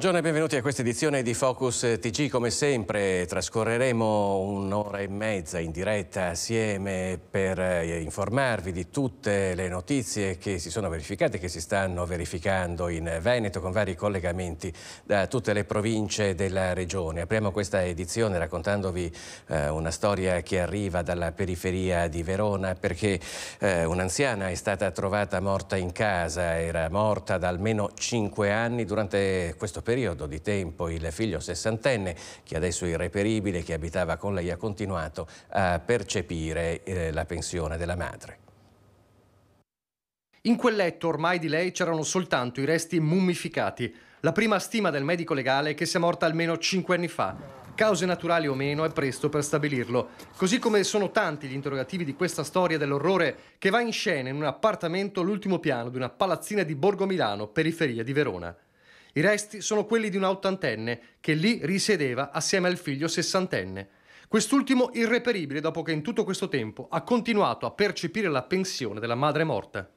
Buongiorno e benvenuti a questa edizione di Focus TG. Come sempre trascorreremo un'ora e mezza in diretta assieme per eh, informarvi di tutte le notizie che si sono verificate, che si stanno verificando in Veneto con vari collegamenti da tutte le province della regione. Apriamo questa edizione raccontandovi eh, una storia che arriva dalla periferia di Verona perché eh, un'anziana è stata trovata morta in casa, era morta da almeno 5 anni durante questo periodo periodo di tempo il figlio sessantenne, che adesso è irreperibile, che abitava con lei, ha continuato a percepire eh, la pensione della madre. In quel letto ormai di lei c'erano soltanto i resti mummificati. La prima stima del medico legale è che sia morta almeno 5 anni fa. Cause naturali o meno è presto per stabilirlo. Così come sono tanti gli interrogativi di questa storia dell'orrore che va in scena in un appartamento all'ultimo piano di una palazzina di Borgo Milano, periferia di Verona. I resti sono quelli di un ottantenne che lì risiedeva assieme al figlio sessantenne. Quest'ultimo irreperibile dopo che in tutto questo tempo ha continuato a percepire la pensione della madre morta.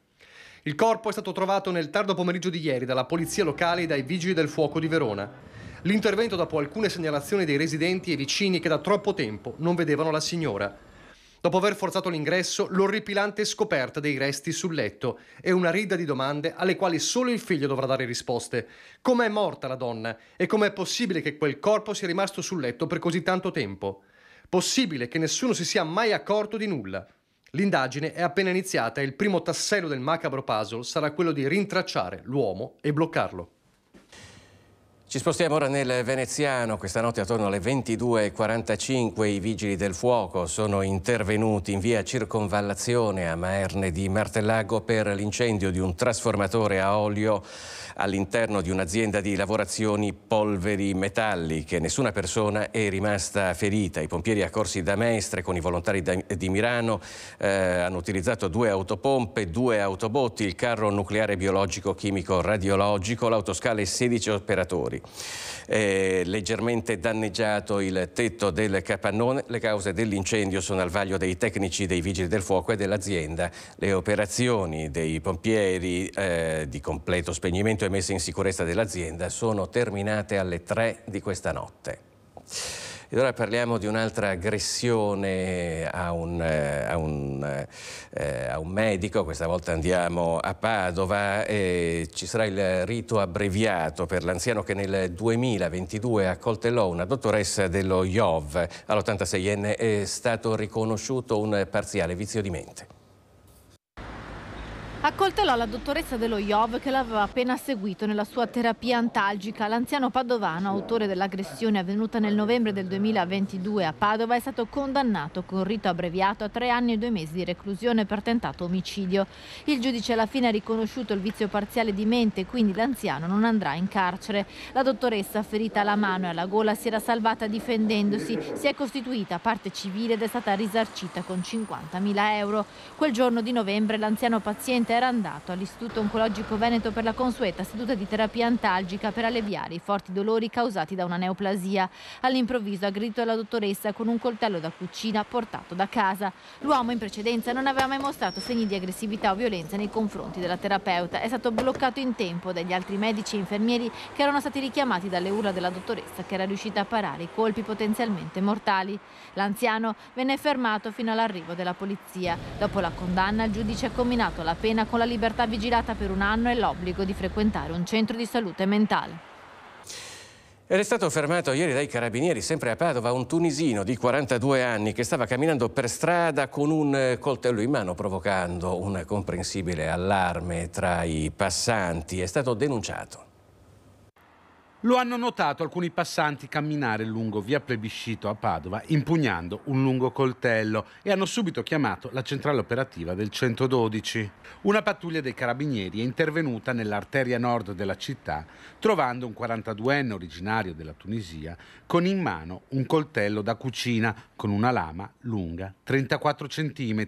Il corpo è stato trovato nel tardo pomeriggio di ieri dalla polizia locale e dai vigili del fuoco di Verona. L'intervento dopo alcune segnalazioni dei residenti e vicini che da troppo tempo non vedevano la signora. Dopo aver forzato l'ingresso, l'orripilante scoperta dei resti sul letto e una rida di domande alle quali solo il figlio dovrà dare risposte. Com'è morta la donna e com'è possibile che quel corpo sia rimasto sul letto per così tanto tempo? Possibile che nessuno si sia mai accorto di nulla. L'indagine è appena iniziata e il primo tassello del macabro puzzle sarà quello di rintracciare l'uomo e bloccarlo. Ci spostiamo ora nel veneziano, questa notte attorno alle 22.45 i vigili del fuoco sono intervenuti in via circonvallazione a Maerne di Martellago per l'incendio di un trasformatore a olio all'interno di un'azienda di lavorazioni polveri metalliche. Nessuna persona è rimasta ferita. I pompieri accorsi da Mestre con i volontari di Milano eh, hanno utilizzato due autopompe, due autobotti, il carro nucleare biologico chimico radiologico, l'autoscale e 16 operatori. Eh, leggermente danneggiato il tetto del capannone, le cause dell'incendio sono al vaglio dei tecnici, dei vigili del fuoco e dell'azienda. Le operazioni dei pompieri eh, di completo spegnimento e messa in sicurezza dell'azienda sono terminate alle 3 di questa notte. E ora parliamo di un'altra aggressione a un, eh, a, un, eh, eh, a un, medico, questa volta andiamo a Padova, eh, ci sarà il rito abbreviato per l'anziano che nel 2022 accoltellò una dottoressa dello IOV, all'86enne è stato riconosciuto un parziale vizio di mente. Accoltellò la dottoressa dello IOV che l'aveva appena seguito nella sua terapia antalgica. L'anziano padovano, autore dell'aggressione avvenuta nel novembre del 2022 a Padova, è stato condannato con rito abbreviato a tre anni e due mesi di reclusione per tentato omicidio. Il giudice alla fine ha riconosciuto il vizio parziale di mente, quindi l'anziano non andrà in carcere. La dottoressa, ferita alla mano e alla gola, si era salvata difendendosi, si è costituita parte civile ed è stata risarcita con 50.000 euro. Quel giorno di novembre l'anziano paziente paziente era andato all'Istituto Oncologico Veneto per la consueta seduta di terapia antalgica per alleviare i forti dolori causati da una neoplasia. All'improvviso ha aggredito la dottoressa con un coltello da cucina portato da casa. L'uomo in precedenza non aveva mai mostrato segni di aggressività o violenza nei confronti della terapeuta. È stato bloccato in tempo dagli altri medici e infermieri che erano stati richiamati dalle urla della dottoressa che era riuscita a parare i colpi potenzialmente mortali. L'anziano venne fermato fino all'arrivo della polizia. Dopo la condanna il giudice ha combinato la pena Marina con la libertà vigilata per un anno e l'obbligo di frequentare un centro di salute mentale. Ed è stato fermato ieri dai carabinieri, sempre a Padova, un tunisino di 42 anni che stava camminando per strada con un eh, coltello in mano provocando un comprensibile allarme tra i passanti. È stato denunciato. Lo hanno notato alcuni passanti camminare lungo via Plebiscito a Padova impugnando un lungo coltello e hanno subito chiamato la centrale operativa del 112. Una pattuglia dei carabinieri è intervenuta nell'arteria nord della città trovando un 42enne originario della Tunisia con in mano un coltello da cucina con una lama lunga 34 cm.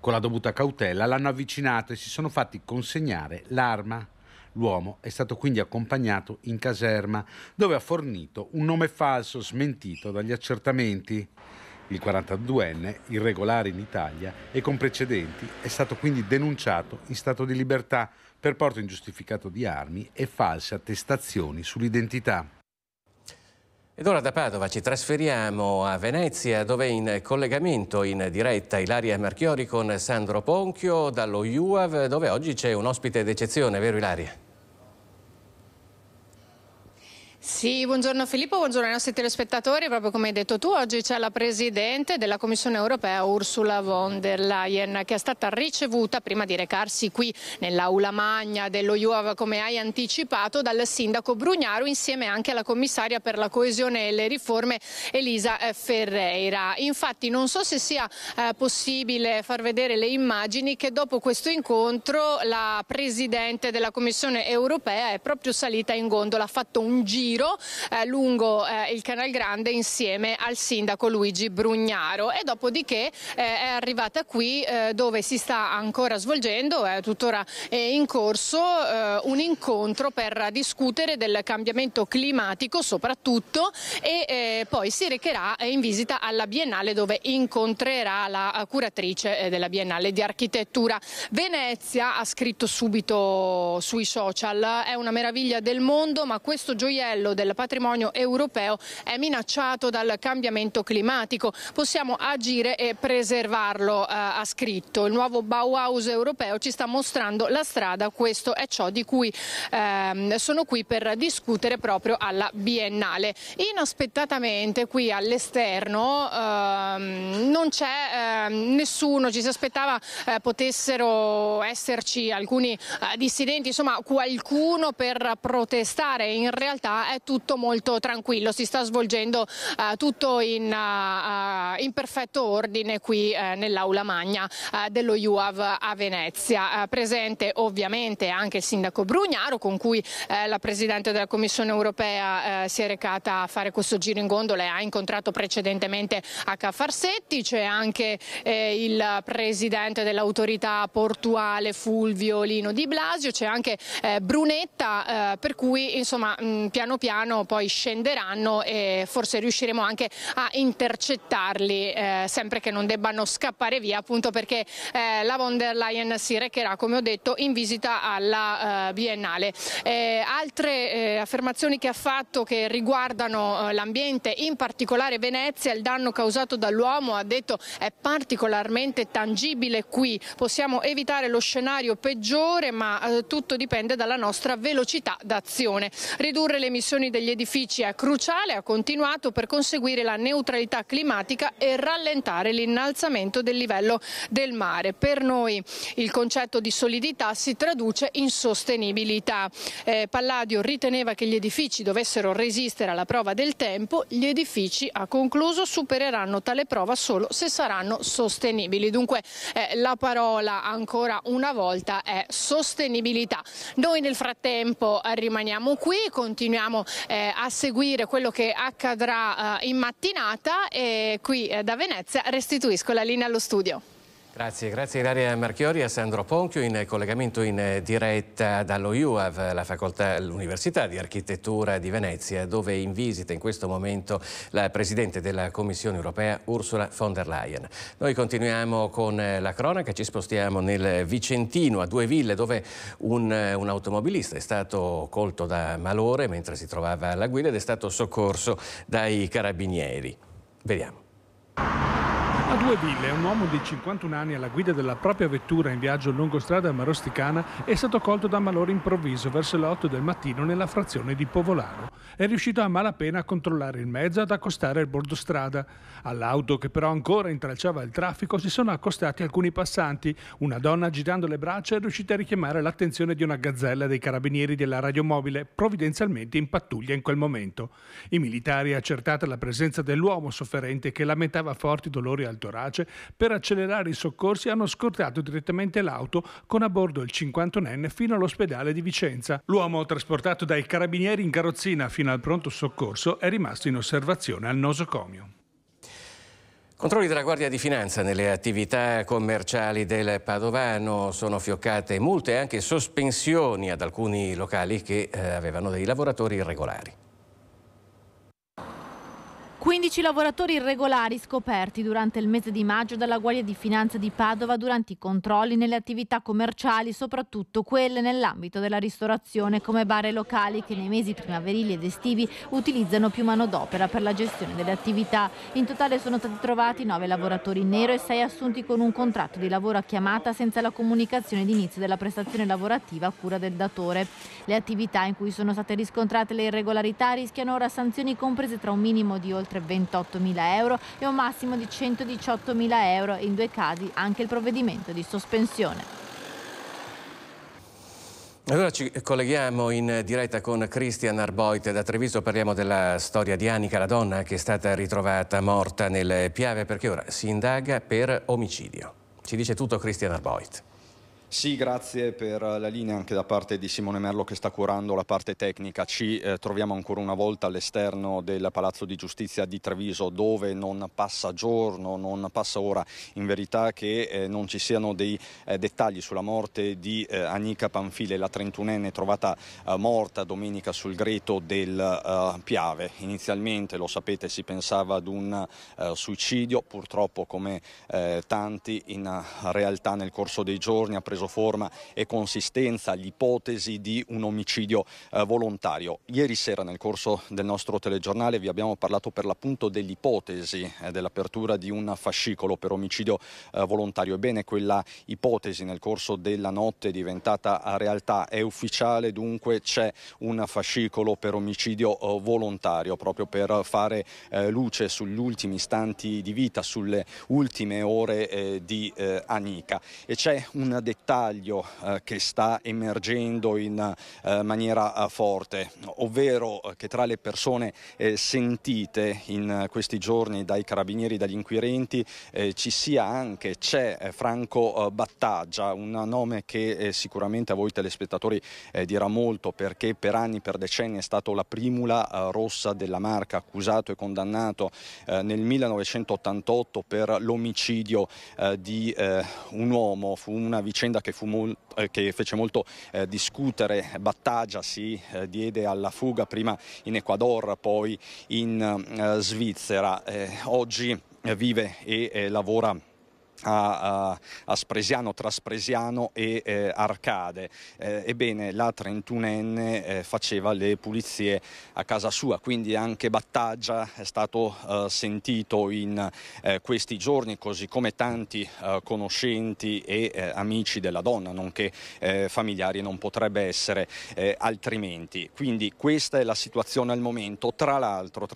Con la dovuta cautela l'hanno avvicinato e si sono fatti consegnare l'arma. L'uomo è stato quindi accompagnato in caserma, dove ha fornito un nome falso smentito dagli accertamenti. Il 42enne, irregolare in Italia e con precedenti, è stato quindi denunciato in stato di libertà per porto ingiustificato di armi e false attestazioni sull'identità. Ed ora da Padova ci trasferiamo a Venezia dove è in collegamento in diretta Ilaria Marchiori con Sandro Ponchio dallo UAV dove oggi c'è un ospite d'eccezione, vero Ilaria? Sì, buongiorno Filippo, buongiorno ai nostri telespettatori. Proprio come hai detto tu, oggi c'è la Presidente della Commissione europea Ursula von der Leyen che è stata ricevuta prima di recarsi qui nell'aula magna dello IUAV come hai anticipato dal Sindaco Brugnaro insieme anche alla Commissaria per la coesione e le riforme Elisa eh, Ferreira. Infatti non so se sia eh, possibile far vedere le immagini che dopo questo incontro la Presidente della Commissione europea è proprio salita in gondola, ha fatto un giro giro eh, lungo eh, il Canal Grande insieme al sindaco Luigi Brugnaro e dopodiché eh, è arrivata qui eh, dove si sta ancora svolgendo, eh, è tuttora in corso, un incontro per discutere del cambiamento climatico soprattutto e poi si recherà in visita alla Biennale dove incontrerà la curatrice della Biennale di Architettura. Venezia ha scritto subito sui social, è una meraviglia del mondo ma questo gioiello livello del patrimonio europeo è minacciato dal cambiamento climatico. Possiamo agire e preservarlo, eh, ha scritto. Il nuovo Bauhaus europeo ci sta mostrando la strada, questo è ciò di cui eh, sono qui per discutere proprio alla Biennale. Inaspettatamente qui all'esterno eh, non c'è ehm, nessuno, ci si aspettava eh, potessero esserci alcuni eh, dissidenti, insomma qualcuno per protestare, in realtà è tutto molto tranquillo, si sta svolgendo eh, tutto in, uh, in, perfetto ordine qui eh, nell'aula magna eh, dello UAV a Venezia. Eh, presente ovviamente anche il sindaco Brugnaro con cui eh, la Presidente della Commissione europea si è recata a fare questo giro in gondola e ha incontrato precedentemente H. Farsetti, c'è anche il Presidente dell'autorità portuale Fulvio Lino Di Blasio, c'è anche Brunetta per cui insomma mh, piano piano poi scenderanno e forse riusciremo anche a intercettarli, eh, sempre che non debbano scappare via, appunto perché eh, la von der Leyen si recherà, come ho detto, in visita alla eh, Biennale. Eh, altre eh, affermazioni che ha fatto che riguardano eh, l'ambiente, in particolare Venezia, il danno causato dall'uomo, ha detto è particolarmente tangibile qui, possiamo evitare lo scenario peggiore, ma tutto dipende dalla nostra velocità d'azione. Ridurre le emissioni dimensioni degli edifici è cruciale, ha continuato, per conseguire la neutralità climatica e rallentare l'innalzamento del livello del mare. Per noi il concetto di solidità si traduce in sostenibilità. Eh, Palladio riteneva che gli edifici dovessero resistere alla prova del tempo, gli edifici, ha concluso, supereranno tale prova solo se saranno sostenibili. Dunque eh, la parola ancora una volta è sostenibilità. Noi nel frattempo eh, rimaniamo qui, continuiamo andremo eh, a seguire quello che accadrà eh, in mattinata e qui eh, da Venezia restituisco la linea allo studio. Grazie, grazie Ilaria Marchiori e a Sandro Ponchio in collegamento in diretta dallo IUAV, la facoltà, l'Università di Architettura di Venezia, dove è in visita in questo momento la Presidente della Commissione Europea Ursula von der Leyen. Noi continuiamo con la cronaca, ci spostiamo nel Vicentino a Due Ville dove un, un automobilista è stato colto da malore mentre si trovava alla guida ed è stato soccorso dai carabinieri. Vediamo. A Due Ville, un uomo di 51 anni alla guida della propria vettura in viaggio lungo strada marosticana è stato colto da malore improvviso verso le 8 del mattino nella frazione di Povolano. È riuscito a malapena a controllare il mezzo e ad accostare il bordo strada. All'auto, che però ancora intralciava il traffico, si sono accostati alcuni passanti. Una donna, agitando le braccia, è riuscita a richiamare l'attenzione di una gazzella dei carabinieri della radiomobile, provvidenzialmente in pattuglia in quel momento. I militari, accertata la presenza dell'uomo sofferente che lamentava presentava forti dolori al torace, per accelerare i soccorsi hanno scortato direttamente l'auto con a bordo il 51enne fino all'ospedale di Vicenza. L'uomo, trasportato dai carabinieri in carrozzina fino al pronto soccorso, è rimasto in osservazione al nosocomio. Controlli della Guardia di Finanza nelle attività commerciali del Padovano sono fioccate multe e anche sospensioni ad alcuni locali che eh, avevano dei lavoratori irregolari. 15 lavoratori irregolari scoperti durante il mese di maggio dalla Guardia di Finanza di Padova durante i controlli nelle attività commerciali, soprattutto quelle nell'ambito della ristorazione come bar e locali che nei mesi primaverili ed estivi utilizzano più manodopera per la gestione delle attività. In totale sono stati trovati 9 lavoratori in nero e 6 assunti con un contratto di lavoro a chiamata senza la comunicazione d'inizio della prestazione lavorativa a cura del datore. Le attività in cui sono state riscontrate le irregolarità rischiano ora sanzioni comprese tra un minimo di oltre oltre 28.000 euro e un massimo di 118.000 euro, in due casi anche il provvedimento di sospensione. Allora ci colleghiamo in diretta con Christian Arboit da Treviso, parliamo della storia di Anica, la donna che è stata ritrovata morta nel Piave perché ora si indaga per omicidio. Ci dice tutto Christian Arboit. Sì, grazie per la linea anche da parte di Simone Merlo che sta curando la parte tecnica. Ci eh, troviamo ancora una volta all'esterno del Palazzo di Giustizia di Treviso dove non passa giorno, non passa ora. In verità che eh, non ci siano dei eh, dettagli sulla morte di eh, Anica Panfile, la 31enne trovata eh, morta domenica sul greto del eh, Piave. Inizialmente, lo sapete, si pensava ad un suicidio, purtroppo come tanti in realtà nel corso dei giorni ha preso preso forma e consistenza l'ipotesi di un omicidio eh, volontario. Ieri sera nel corso del nostro telegiornale vi abbiamo parlato per l'appunto dell'ipotesi eh, dell'apertura di un fascicolo per omicidio eh, volontario. Ebbene, quella ipotesi nel corso della notte è diventata eh, realtà, è ufficiale, dunque c'è un fascicolo per omicidio eh, volontario proprio per fare eh, luce sugli ultimi istanti di vita, sulle ultime ore di Anica. E c'è un dettaglio dettaglio eh, che sta emergendo in eh, maniera eh, forte, ovvero che tra le persone sentite in questi giorni dai carabinieri, dagli inquirenti, ci sia anche, c'è Franco Battaggia, un nome che sicuramente a voi telespettatori dirà molto perché per anni, per decenni è stato la primula rossa della marca, accusato e condannato nel 1988 per l'omicidio di un uomo. Fu una vicenda che, mol eh, che fece molto eh, discutere. Battagia si eh, diede alla fuga prima in Ecuador, poi in eh, Svizzera. Eh, oggi vive e lavora a, a, Spresiano, tra Spresiano e eh, Arcade. Eh, ebbene, la 31enne eh, faceva le pulizie a casa sua, quindi anche Battaggia è stato eh, sentito in eh, questi giorni, così come tanti eh, conoscenti e amici della donna, nonché familiari, non potrebbe essere altrimenti. Quindi questa è la situazione al momento. Tra l'altro,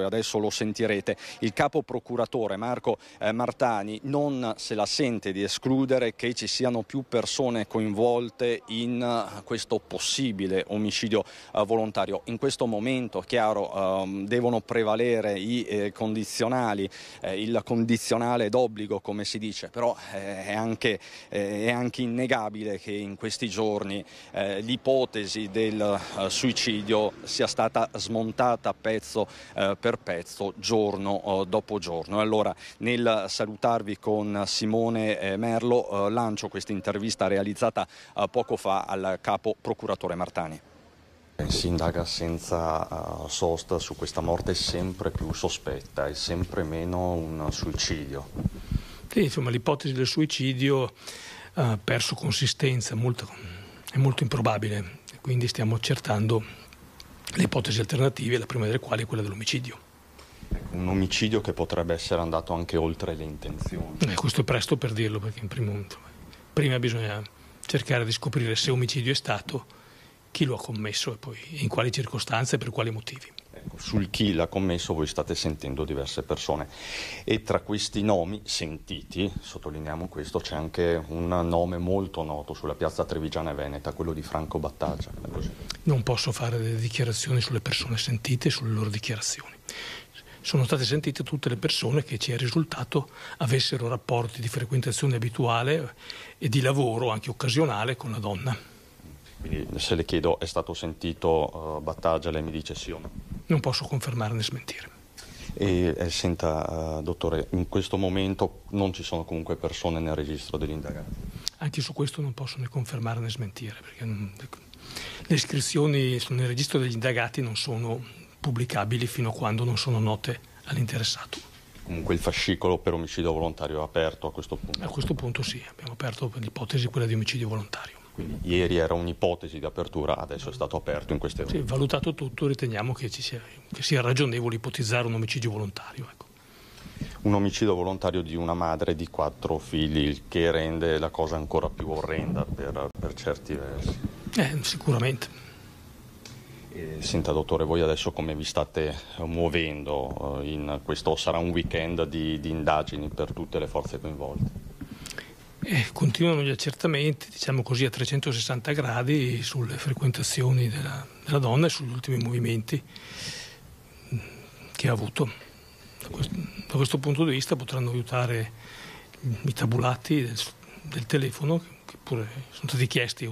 e adesso lo sentirete, il capo procuratore Marco Martani non se la sente di escludere che ci siano più persone coinvolte in eh, questo possibile omicidio eh, volontario. In questo momento, chiaro, ehm, devono prevalere i eh, condizionali, il condizionale d'obbligo come si dice, però è anche, è anche innegabile che in questi giorni l'ipotesi del suicidio sia stata smontata pezzo per pezzo, giorno dopo giorno. Allora, nel salutarvi con Simone eh, Merlo eh, lancio questa intervista realizzata eh, poco fa al capo procuratore Martani. Si indaga senza sosta su questa morte sempre più sospetta, è sempre meno un suicidio. Sì, insomma l'ipotesi del suicidio ha perso consistenza, molto, è molto improbabile, quindi stiamo accertando le ipotesi alternative, la prima delle quali è quella dell'omicidio. Ecco, un omicidio che potrebbe essere andato anche oltre le intenzioni. Eh, questo è presto per dirlo perché in primo momento, prima bisogna cercare di scoprire se omicidio è stato, chi lo ha commesso e poi in quali circostanze e per quali motivi. Ecco, sul chi l'ha commesso voi state sentendo diverse persone e tra questi nomi sentiti, sottolineiamo questo, c'è anche un nome molto noto sulla piazza trevigiana e veneta, quello di Franco Battaglia. Non posso fare delle dichiarazioni sulle persone sentite e sulle loro dichiarazioni sono state sentite tutte le persone che ci è risultato avessero rapporti di frequentazione abituale e di lavoro anche occasionale con la donna. Quindi se le chiedo è stato sentito uh, Battaglia, lei mi dice sì o no? Non posso confermare né smentire. E eh, senta, uh, dottore, in questo momento non ci sono comunque persone nel registro degli indagati? Anche su questo non posso né confermare né smentire, perché non, le iscrizioni nel registro degli indagati non sono pubblicabili fino a quando non sono note all'interessato. Comunque il fascicolo per omicidio volontario è aperto a questo punto? A questo punto sì, abbiamo aperto l'ipotesi quella di omicidio volontario. Quindi ieri era un'ipotesi di apertura, adesso è stato aperto in queste ore. Sì, valutato tutto riteniamo che, sia, che sia, ragionevole ipotizzare un omicidio volontario. Ecco. Un omicidio volontario di una madre di quattro figli, il che rende la cosa ancora più orrenda per, per certi versi. Eh, sicuramente. Eh, senta dottore, voi adesso come vi state eh, muovendo eh, in questo sarà un weekend di, di indagini per tutte le forze coinvolte? Eh, continuano gli accertamenti, diciamo così, a 360 gradi sulle frequentazioni della, della donna e sugli ultimi movimenti mm, che ha avuto. Da questo, da questo punto di vista potranno aiutare i tabulati del, del telefono, che pure sono stati chiesti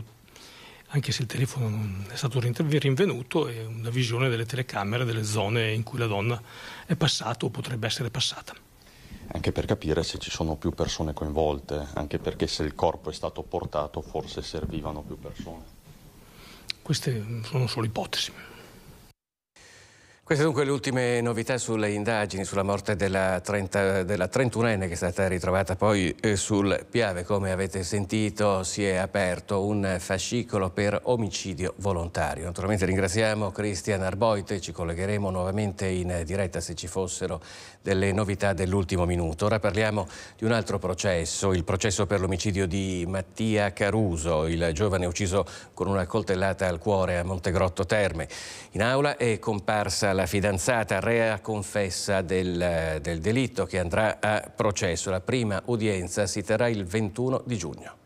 anche se il telefono non è stato rinvenuto, e una visione delle telecamere delle zone in cui la donna è passata o potrebbe essere passata. Anche per capire se ci sono più persone coinvolte, anche perché se il corpo è stato portato forse servivano più persone. Queste mm, sono solo ipotesi. Queste dunque le ultime novità sulle indagini sulla morte della, 30, della 31enne che è stata ritrovata poi eh, sul Piave. Come avete sentito si è aperto un fascicolo per omicidio volontario. Naturalmente ringraziamo Cristian Arboite, ci collegheremo nuovamente in diretta se ci fossero delle novità dell'ultimo minuto. Ora parliamo di un altro processo, il processo per l'omicidio di Mattia Caruso, il giovane ucciso con una coltellata al cuore a Montegrotto Terme. In aula è comparsa la la fidanzata rea confessa del, del delitto che andrà a processo. La prima udienza si terrà il 21 di giugno.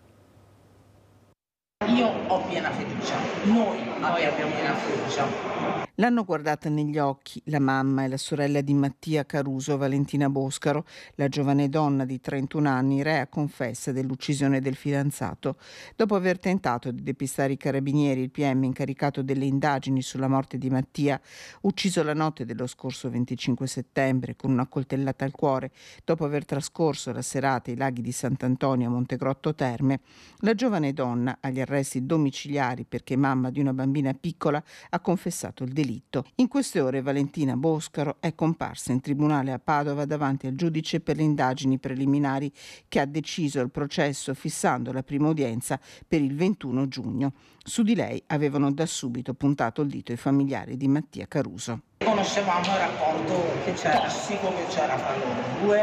Io ho piena fiducia, noi, noi abbiamo piena fiducia L'hanno guardata negli occhi la mamma e la sorella di Mattia Caruso, Valentina Boscaro, la giovane donna di 31 anni, rea confessa dell'uccisione del fidanzato. Dopo aver tentato di depistare i carabinieri, il PM incaricato delle indagini sulla morte di Mattia, ucciso la notte dello scorso 25 settembre con una coltellata al cuore, dopo aver trascorso la serata ai laghi di Sant'Antonio a Montegrotto Terme, la giovane donna, agli arresti domiciliari perché mamma di una bambina piccola, ha confessato il delitto delitto. In queste ore Valentina Boscaro è comparsa in tribunale a Padova davanti al giudice per le indagini preliminari che ha deciso il processo fissando la prima udienza per il 21 giugno. Su di lei avevano da subito puntato il dito i familiari di Mattia Caruso. Conoscevamo il rapporto che c'era tossico che c'era fra loro due,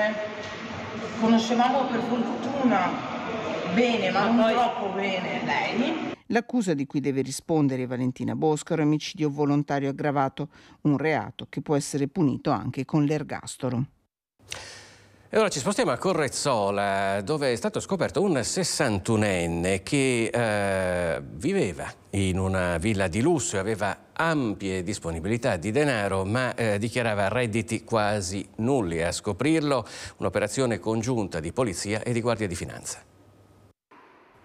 conoscevamo per fortuna bene ma non troppo bene lei L'accusa di cui deve rispondere Valentina Boscaro è omicidio volontario aggravato, un reato che può essere punito anche con l'ergastolo. E ora ci spostiamo a Correzzola, dove è stato scoperto un 61enne che eh, viveva in una villa di lusso e aveva ampie disponibilità di denaro, ma eh, dichiarava redditi quasi nulli. A scoprirlo un'operazione congiunta di polizia e di guardia di finanza.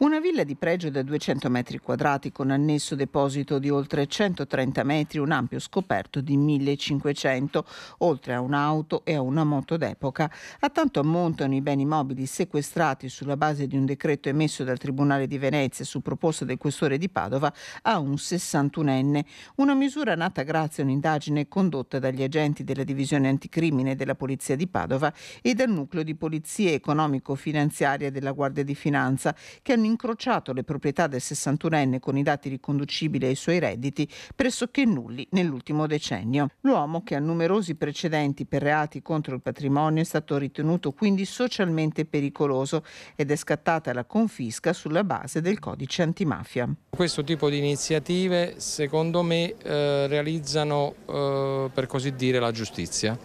Una villa di pregio da 200 metri quadrati con annesso deposito di oltre 130 metri, un ampio scoperto di 1500, oltre a un'auto e a una moto d'epoca. A tanto ammontano i beni mobili sequestrati sulla base di un decreto emesso dal Tribunale di Venezia su proposta del questore di Padova a un 61enne, una misura nata grazie a un'indagine condotta dagli agenti della divisione anticrimine della Polizia di Padova e dal nucleo di polizia economico-finanziaria della Guardia di Finanza che hanno incrociato le proprietà del 61enne con i dati riconducibili ai suoi redditi pressoché nulli nell'ultimo decennio. L'uomo, che ha numerosi precedenti per reati contro il patrimonio, è stato ritenuto quindi socialmente pericoloso ed è scattata la confisca sulla base del codice antimafia. Questo tipo di iniziative, secondo me, eh, realizzano, eh, per così dire, la giustizia,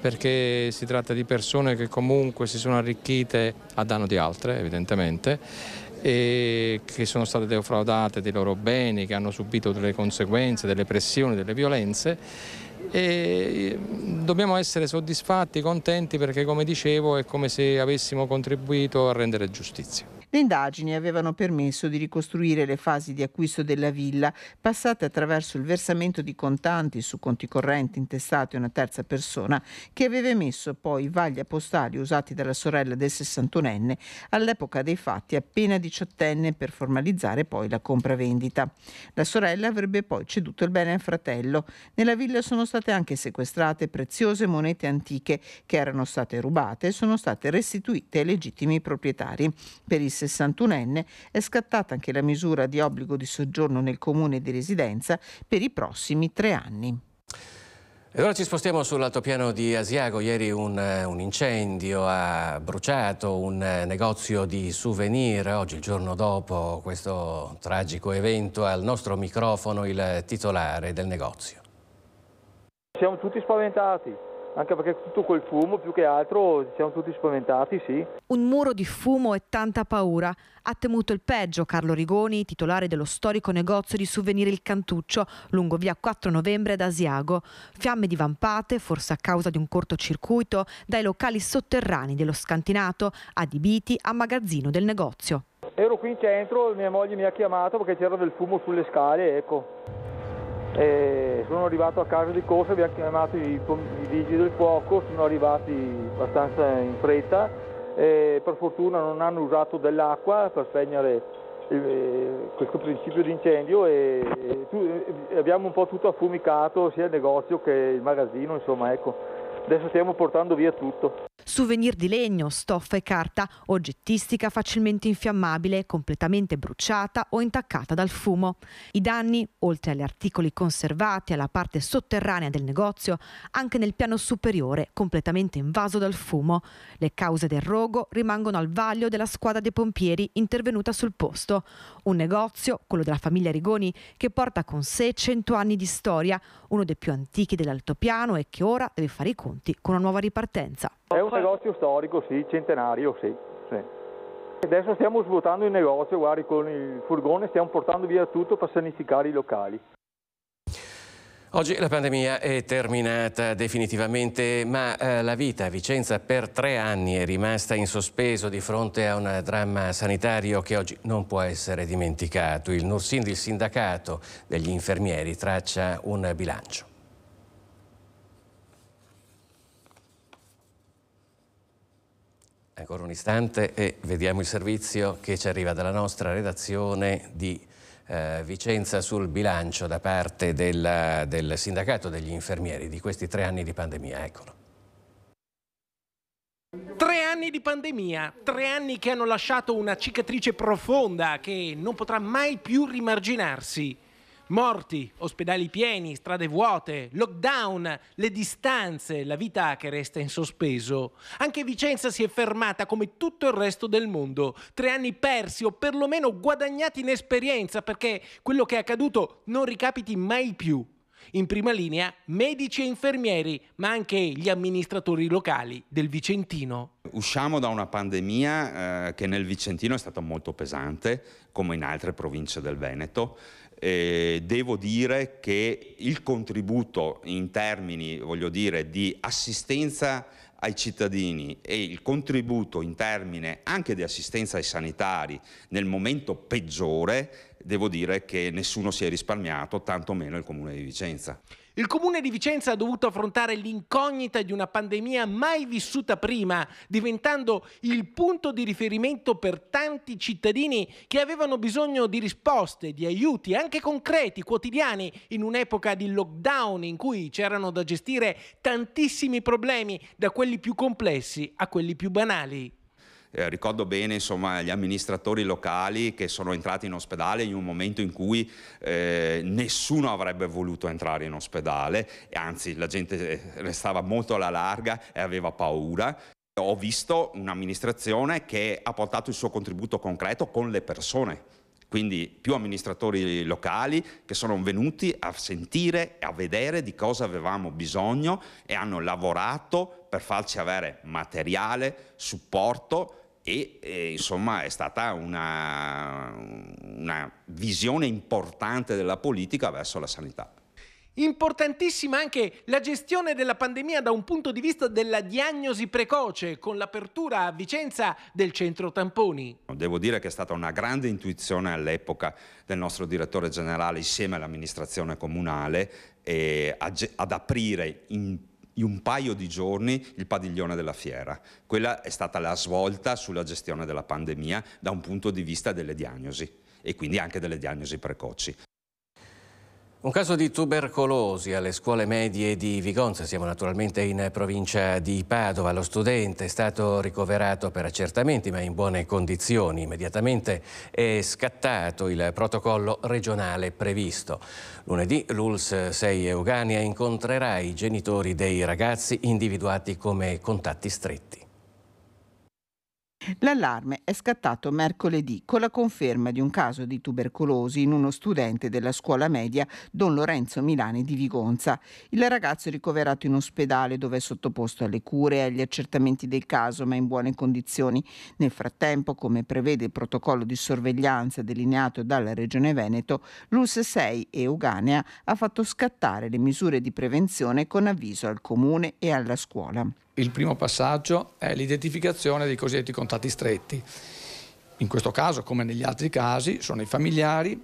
perché si tratta di persone che comunque si sono arricchite a danno di altre, evidentemente, e che sono state defraudate dei loro beni, che hanno subito delle conseguenze, delle pressioni, delle violenze e dobbiamo essere soddisfatti, contenti perché come dicevo è come se avessimo contribuito a rendere giustizia. Le indagini avevano permesso di ricostruire le fasi di acquisto della villa passate attraverso il versamento di contanti su conti correnti intestati a una terza persona che aveva emesso poi vaglia postali usati dalla sorella del 61enne all'epoca dei fatti appena diciottenne per formalizzare poi la compravendita. La sorella avrebbe poi ceduto il bene al fratello. Nella villa sono state anche sequestrate preziose monete antiche che erano state rubate e sono state restituite ai legittimi proprietari. Per il 61enne, è scattata anche la misura di obbligo di soggiorno nel comune di residenza per i prossimi tre anni. E ora ci spostiamo sull'altopiano di Asiago. Ieri un, eh, un, incendio ha bruciato un eh, negozio di souvenir. Oggi, il giorno dopo questo tragico evento, al nostro microfono il titolare del negozio. Siamo tutti spaventati anche perché tutto quel fumo più che altro siamo tutti spaventati, sì. Un muro di fumo e tanta paura. Ha temuto il peggio Carlo Rigoni, titolare dello storico negozio di souvenir Il Cantuccio, lungo via 4 novembre ad Asiago. Fiamme divampate, forse a causa di un cortocircuito, dai locali sotterranei dello scantinato, adibiti a magazzino del negozio. Ero qui in centro, mia moglie mi ha chiamato perché c'era del fumo sulle scale, ecco. E sono arrivato a casa di corsa, abbiamo chiamato i, i vigili del fuoco, sono arrivati abbastanza in fretta e per fortuna non hanno usato dell'acqua per spegnere eh, questo principio di incendio e, e e abbiamo un po' tutto affumicato sia il negozio che il magazzino, insomma ecco, adesso stiamo portando via tutto souvenir di legno, stoffa e carta, oggettistica facilmente infiammabile, completamente bruciata o intaccata dal fumo. I danni, oltre agli articoli conservati alla parte sotterranea del negozio, anche nel piano superiore, completamente invaso dal fumo. Le cause del rogo rimangono al vaglio della squadra dei pompieri intervenuta sul posto. Un negozio, quello della famiglia Rigoni, che porta con sé 100 anni di storia, uno dei più antichi dell'altopiano e che ora deve fare i conti con una nuova ripartenza. È un negozio storico, sì, centenario, sì. sì. Adesso stiamo svuotando il negozio, guardi, con il furgone stiamo portando via tutto per sanificare i locali. Oggi la pandemia è terminata definitivamente, ma eh, la vita a Vicenza per tre anni è rimasta in sospeso di fronte a un dramma sanitario che oggi non può essere dimenticato. Il Nursin, il sindacato degli infermieri, traccia un bilancio. Ancora ecco, un istante e vediamo il servizio che ci arriva dalla nostra redazione di eh, Vicenza sul bilancio da parte del, del sindacato degli infermieri di questi tre anni di pandemia. Eccolo. Tre anni di pandemia, tre anni che hanno lasciato una cicatrice profonda che non potrà mai più rimarginarsi. Morti, ospedali pieni, strade vuote, lockdown, le distanze, la vita che resta in sospeso. Anche Vicenza si è fermata come tutto il resto del mondo. Tre anni persi o perlomeno guadagnati in esperienza perché quello che è accaduto non ricapiti mai più. In prima linea medici e infermieri, ma anche gli amministratori locali del Vicentino. Usciamo da una pandemia eh, che nel Vicentino è stata molto pesante, come in altre province del Veneto eh, devo dire che il contributo in termini voglio dire, di assistenza ai cittadini e il contributo in termini anche di assistenza ai sanitari nel momento peggiore, devo dire che nessuno si è risparmiato, tantomeno il Comune di Vicenza. Il comune di Vicenza ha dovuto affrontare l'incognita di una pandemia mai vissuta prima, diventando il punto di riferimento per tanti cittadini che avevano bisogno di risposte, di aiuti, anche concreti, quotidiani, in un'epoca di lockdown in cui c'erano da gestire tantissimi problemi, da quelli più complessi a quelli più banali eh, ricordo bene insomma, gli amministratori locali che sono entrati in ospedale in un momento in cui eh, nessuno avrebbe voluto entrare in ospedale, e anzi la gente eh, restava molto alla larga e aveva paura. Ho visto un'amministrazione che ha portato il suo contributo concreto con le persone, quindi più amministratori locali che sono venuti a sentire e a vedere di cosa avevamo bisogno e hanno lavorato per farci avere materiale, supporto e, e eh, insomma è stata una, una visione importante della politica verso la sanità. Importantissima anche la gestione della pandemia da un punto di vista della diagnosi precoce, con l'apertura a Vicenza del centro tamponi. Devo dire che è stata una grande intuizione all'epoca del nostro direttore generale insieme all'amministrazione comunale eh, ad aprire in in un paio di giorni il padiglione della fiera. Quella è stata la svolta sulla gestione della pandemia da un punto di vista delle diagnosi e quindi anche delle diagnosi precoci. Un caso di tubercolosi alle scuole medie di Vigonza, siamo naturalmente in provincia di Padova. Lo studente è stato ricoverato per accertamenti ma in buone condizioni. Immediatamente è scattato il protocollo regionale previsto. Lunedì l'ULS 6 Eugania incontrerà i genitori dei ragazzi individuati come contatti stretti. L'allarme è scattato mercoledì con la conferma di un caso di tubercolosi in uno studente della scuola media Don Lorenzo Milani di Vigonza. Il ragazzo è ricoverato in ospedale dove è sottoposto alle cure e agli accertamenti del caso ma in buone condizioni. Nel frattempo, come prevede il protocollo di sorveglianza delineato dalla Regione Veneto, l'US 6 e Uganea ha fatto scattare le misure di prevenzione con avviso al comune e alla scuola il primo passaggio è l'identificazione dei cosiddetti contatti stretti. In questo caso, come negli altri casi, sono i familiari,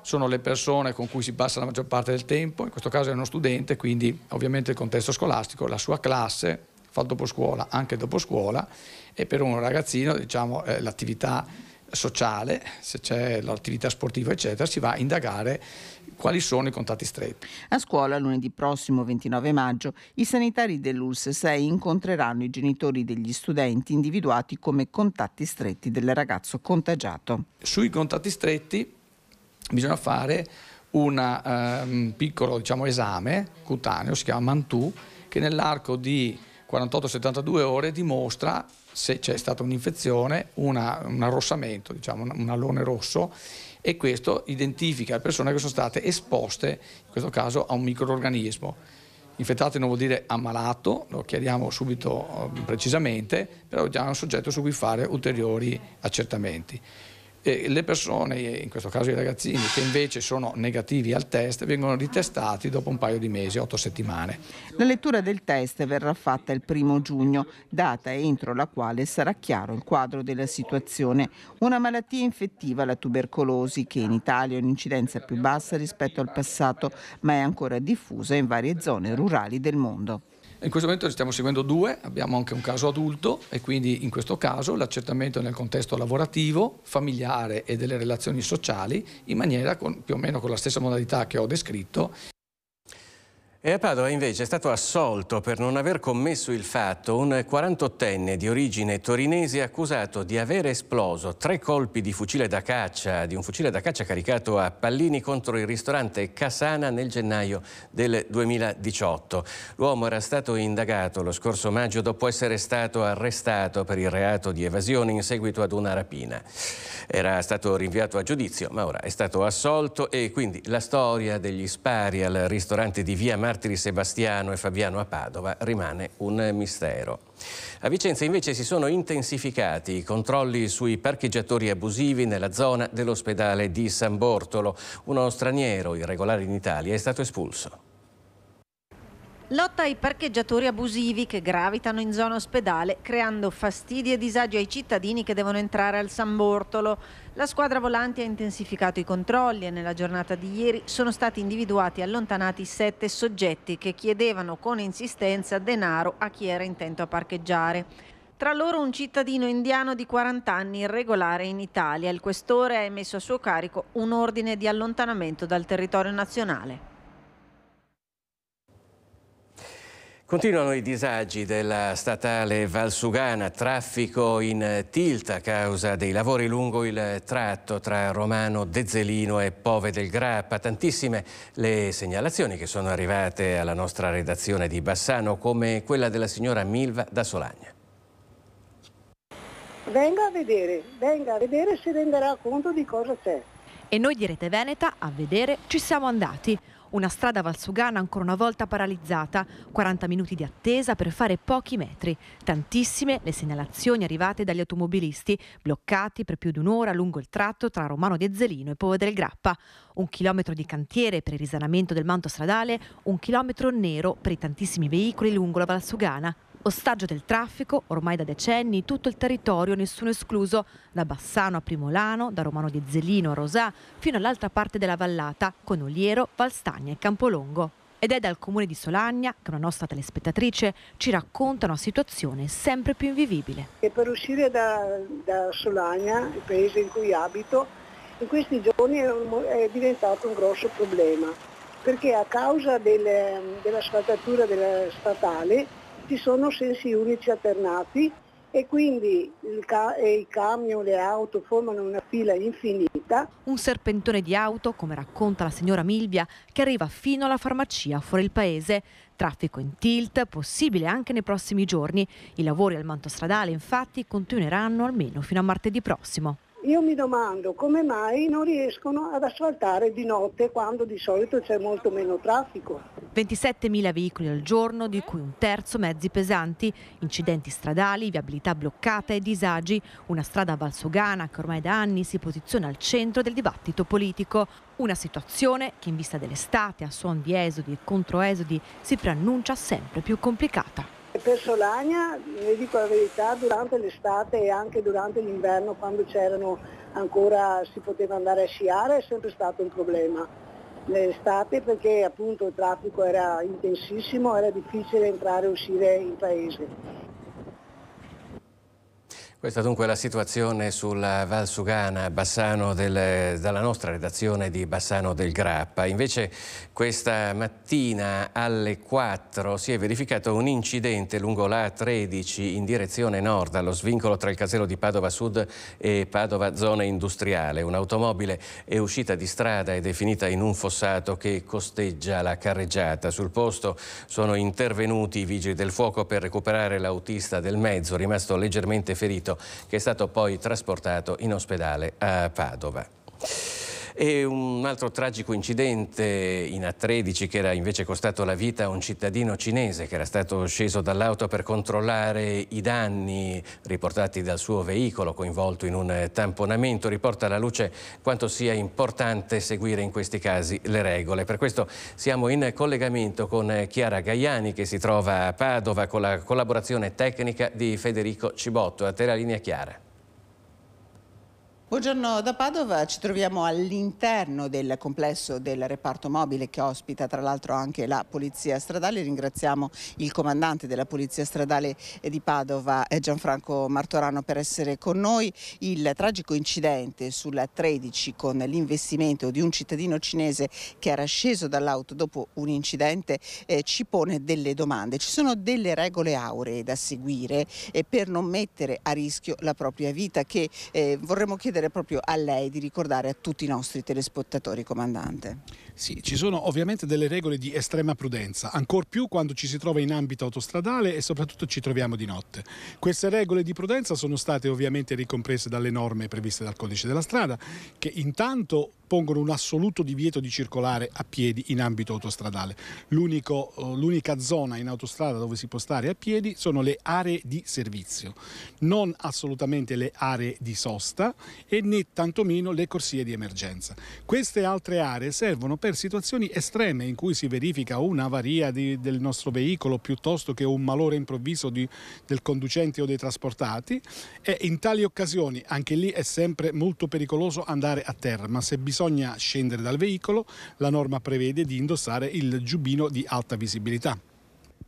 sono le persone con cui si passa la maggior parte del tempo, in questo caso è uno studente, quindi ovviamente il contesto scolastico, la sua classe, fa dopo scuola, anche dopo scuola, e per un ragazzino diciamo, eh, l'attività sociale, se c'è l'attività sportiva eccetera, si va a indagare quali sono i contatti stretti. A scuola lunedì prossimo 29 maggio i sanitari dell'ULS 6 incontreranno i genitori degli studenti individuati come contatti stretti del ragazzo contagiato. Sui contatti stretti bisogna fare una, eh, un ehm, piccolo diciamo, esame cutaneo, si chiama Mantù, che nell'arco di 48-72 ore dimostra se c'è stata un'infezione, un arrossamento, diciamo, un allone rosso e questo identifica le persone che sono state esposte, in questo caso, a un microorganismo. Infettato non vuol dire ammalato, lo chiariamo subito eh, precisamente, però è già un soggetto su cui fare ulteriori accertamenti. E le persone, in questo caso i ragazzini, che invece sono negativi al test, vengono ritestati dopo un paio di mesi, otto settimane. La lettura del test verrà fatta il primo giugno, data entro la quale sarà chiaro il quadro della situazione. Una malattia infettiva, la tubercolosi, che in Italia è un'incidenza più bassa rispetto al passato, ma è ancora diffusa in varie zone rurali del mondo. In questo momento ne stiamo seguendo due, abbiamo anche un caso adulto e quindi in questo caso l'accertamento nel contesto lavorativo, familiare e delle relazioni sociali in maniera con, più o meno con la stessa modalità che ho descritto e a Padova invece è stato assolto per non aver commesso il fatto un 48enne di origine torinese accusato di aver esploso tre colpi di fucile da caccia, di un fucile da caccia caricato a pallini contro il ristorante Casana nel gennaio del 2018. L'uomo era stato indagato lo scorso maggio dopo essere stato arrestato per il reato di evasione in seguito ad una rapina. Era stato rinviato a giudizio ma ora è stato assolto e quindi la storia degli spari al ristorante di via Mar martiri Sebastiano e Fabiano a Padova rimane un mistero. A Vicenza invece si sono intensificati i controlli sui parcheggiatori abusivi nella zona dell'ospedale di San Bortolo. Uno straniero irregolare in Italia è stato espulso. Lotta ai parcheggiatori abusivi che gravitano in zona ospedale creando fastidi e disagi ai cittadini che devono entrare al San Bortolo. La squadra volanti ha intensificato i controlli e nella giornata di ieri sono stati individuati e allontanati sette soggetti che chiedevano con insistenza denaro a chi era intento a parcheggiare. Tra loro un cittadino indiano di 40 anni irregolare in Italia. Il questore ha emesso a suo carico un ordine di allontanamento dal territorio nazionale. Continuano i disagi della statale Valsugana, traffico in tilt a causa dei lavori lungo il tratto tra Romano Dezzelino e Pove del Grappa. Tantissime le segnalazioni che sono arrivate alla nostra redazione di Bassano, come quella della signora Milva da Solagna. Venga a vedere, venga a vedere si renderà conto di cosa c'è. E noi di Rete Veneta a vedere ci siamo andati. Una strada valsugana ancora una volta paralizzata, 40 minuti di attesa per fare pochi metri. Tantissime le segnalazioni arrivate dagli automobilisti, bloccati per più di un'ora lungo il tratto tra Romano di Ezzelino e Povo del Grappa. Un chilometro di cantiere per il risanamento del manto stradale, un chilometro nero per i tantissimi veicoli lungo la Valsugana Ostaggio del traffico, ormai da decenni, tutto il territorio, nessuno escluso, da Bassano a Primolano, da Romano di Zellino a Rosà, fino all'altra parte della vallata, con Oliero, Valstagna e Campolongo. Ed è dal comune di Solagna che una nostra telespettatrice ci racconta una situazione sempre più invivibile. E per uscire da, da Solagna, il paese in cui abito, in questi giorni è, è diventato un grosso problema perché a causa del, della sfaltatura della statale ci sono sensi unici alternati e quindi ca- e i camion, le auto formano una fila infinita. Un serpentone di auto, come racconta la signora Milvia, che arriva fino alla farmacia fuori il paese. Traffico in tilt, possibile anche nei prossimi giorni. I lavori al manto stradale infatti continueranno almeno fino a martedì prossimo. Io mi domando come mai non riescono ad asfaltare di notte quando di solito c'è molto meno traffico. 27.000 veicoli al giorno, di cui un terzo mezzi pesanti, incidenti stradali, viabilità bloccata e disagi, una strada valsugana che ormai da anni si posiziona al centro del dibattito politico, una situazione che in vista dell'estate, a suon di esodi e controesodi, si preannuncia sempre più complicata. Per Solagna, le dico la verità, durante l'estate e anche durante l'inverno, quando c'erano ancora si poteva andare a sciare, è sempre stato un problema. L'estate perché appunto il traffico era intensissimo, era difficile entrare e uscire in paese. Questa dunque è la situazione sulla Val Sugana, Bassano del, dalla nostra redazione di Bassano del Grappa. Invece questa mattina alle 4 si è verificato un incidente lungo la 13 in direzione nord, allo svincolo tra il casello di Padova Sud e Padova Zona Industriale. Un'automobile è uscita di strada ed è finita in un fossato che costeggia la carreggiata. Sul posto sono intervenuti i vigili del fuoco per recuperare l'autista del mezzo, rimasto leggermente ferito che è stato poi trasportato in ospedale a Padova. E un altro tragico incidente in A13 che era invece costato la vita a un cittadino cinese che era stato sceso dall'auto per controllare i danni riportati dal suo veicolo coinvolto in un tamponamento. Riporta alla luce quanto sia importante seguire in questi casi le regole. Per questo siamo in collegamento con Chiara Gaiani che si trova a Padova con la collaborazione tecnica di Federico Cibotto. A te la linea Chiara. Buongiorno da Padova, ci troviamo all'interno del complesso del reparto mobile che ospita tra l'altro anche la Polizia Stradale. Ringraziamo il comandante della Polizia Stradale eh, di Padova, eh, Gianfranco Martorano, per essere con noi. Il tragico incidente sulla 13 con l'investimento di un cittadino cinese che era sceso dall'auto dopo un incidente eh, ci pone delle domande. Ci sono delle regole auree da seguire eh, per non mettere a rischio la propria vita che eh, vorremmo chiedere chiedere proprio a lei di ricordare a tutti i nostri telespottatori, comandante. Sì, ci sono ovviamente delle regole di estrema prudenza, ancor più quando ci si trova in ambito autostradale e soprattutto ci troviamo di notte. Queste regole di prudenza sono state ovviamente ricomprese dalle norme previste dal codice della strada, che intanto impongono un assoluto divieto di circolare a piedi in ambito autostradale. Eh, l'unica zona in autostrada dove si può stare a piedi sono le aree di servizio, non assolutamente le aree di sosta e né tantomeno le corsie di emergenza. Queste altre aree servono per situazioni estreme in cui si verifica un'avaria del nostro veicolo piuttosto che un malore improvviso di, del conducente o dei trasportati e in tali occasioni anche lì è sempre molto pericoloso andare a terra, ma se bisogna bisogna scendere dal veicolo, la norma prevede di indossare il giubbino di alta visibilità.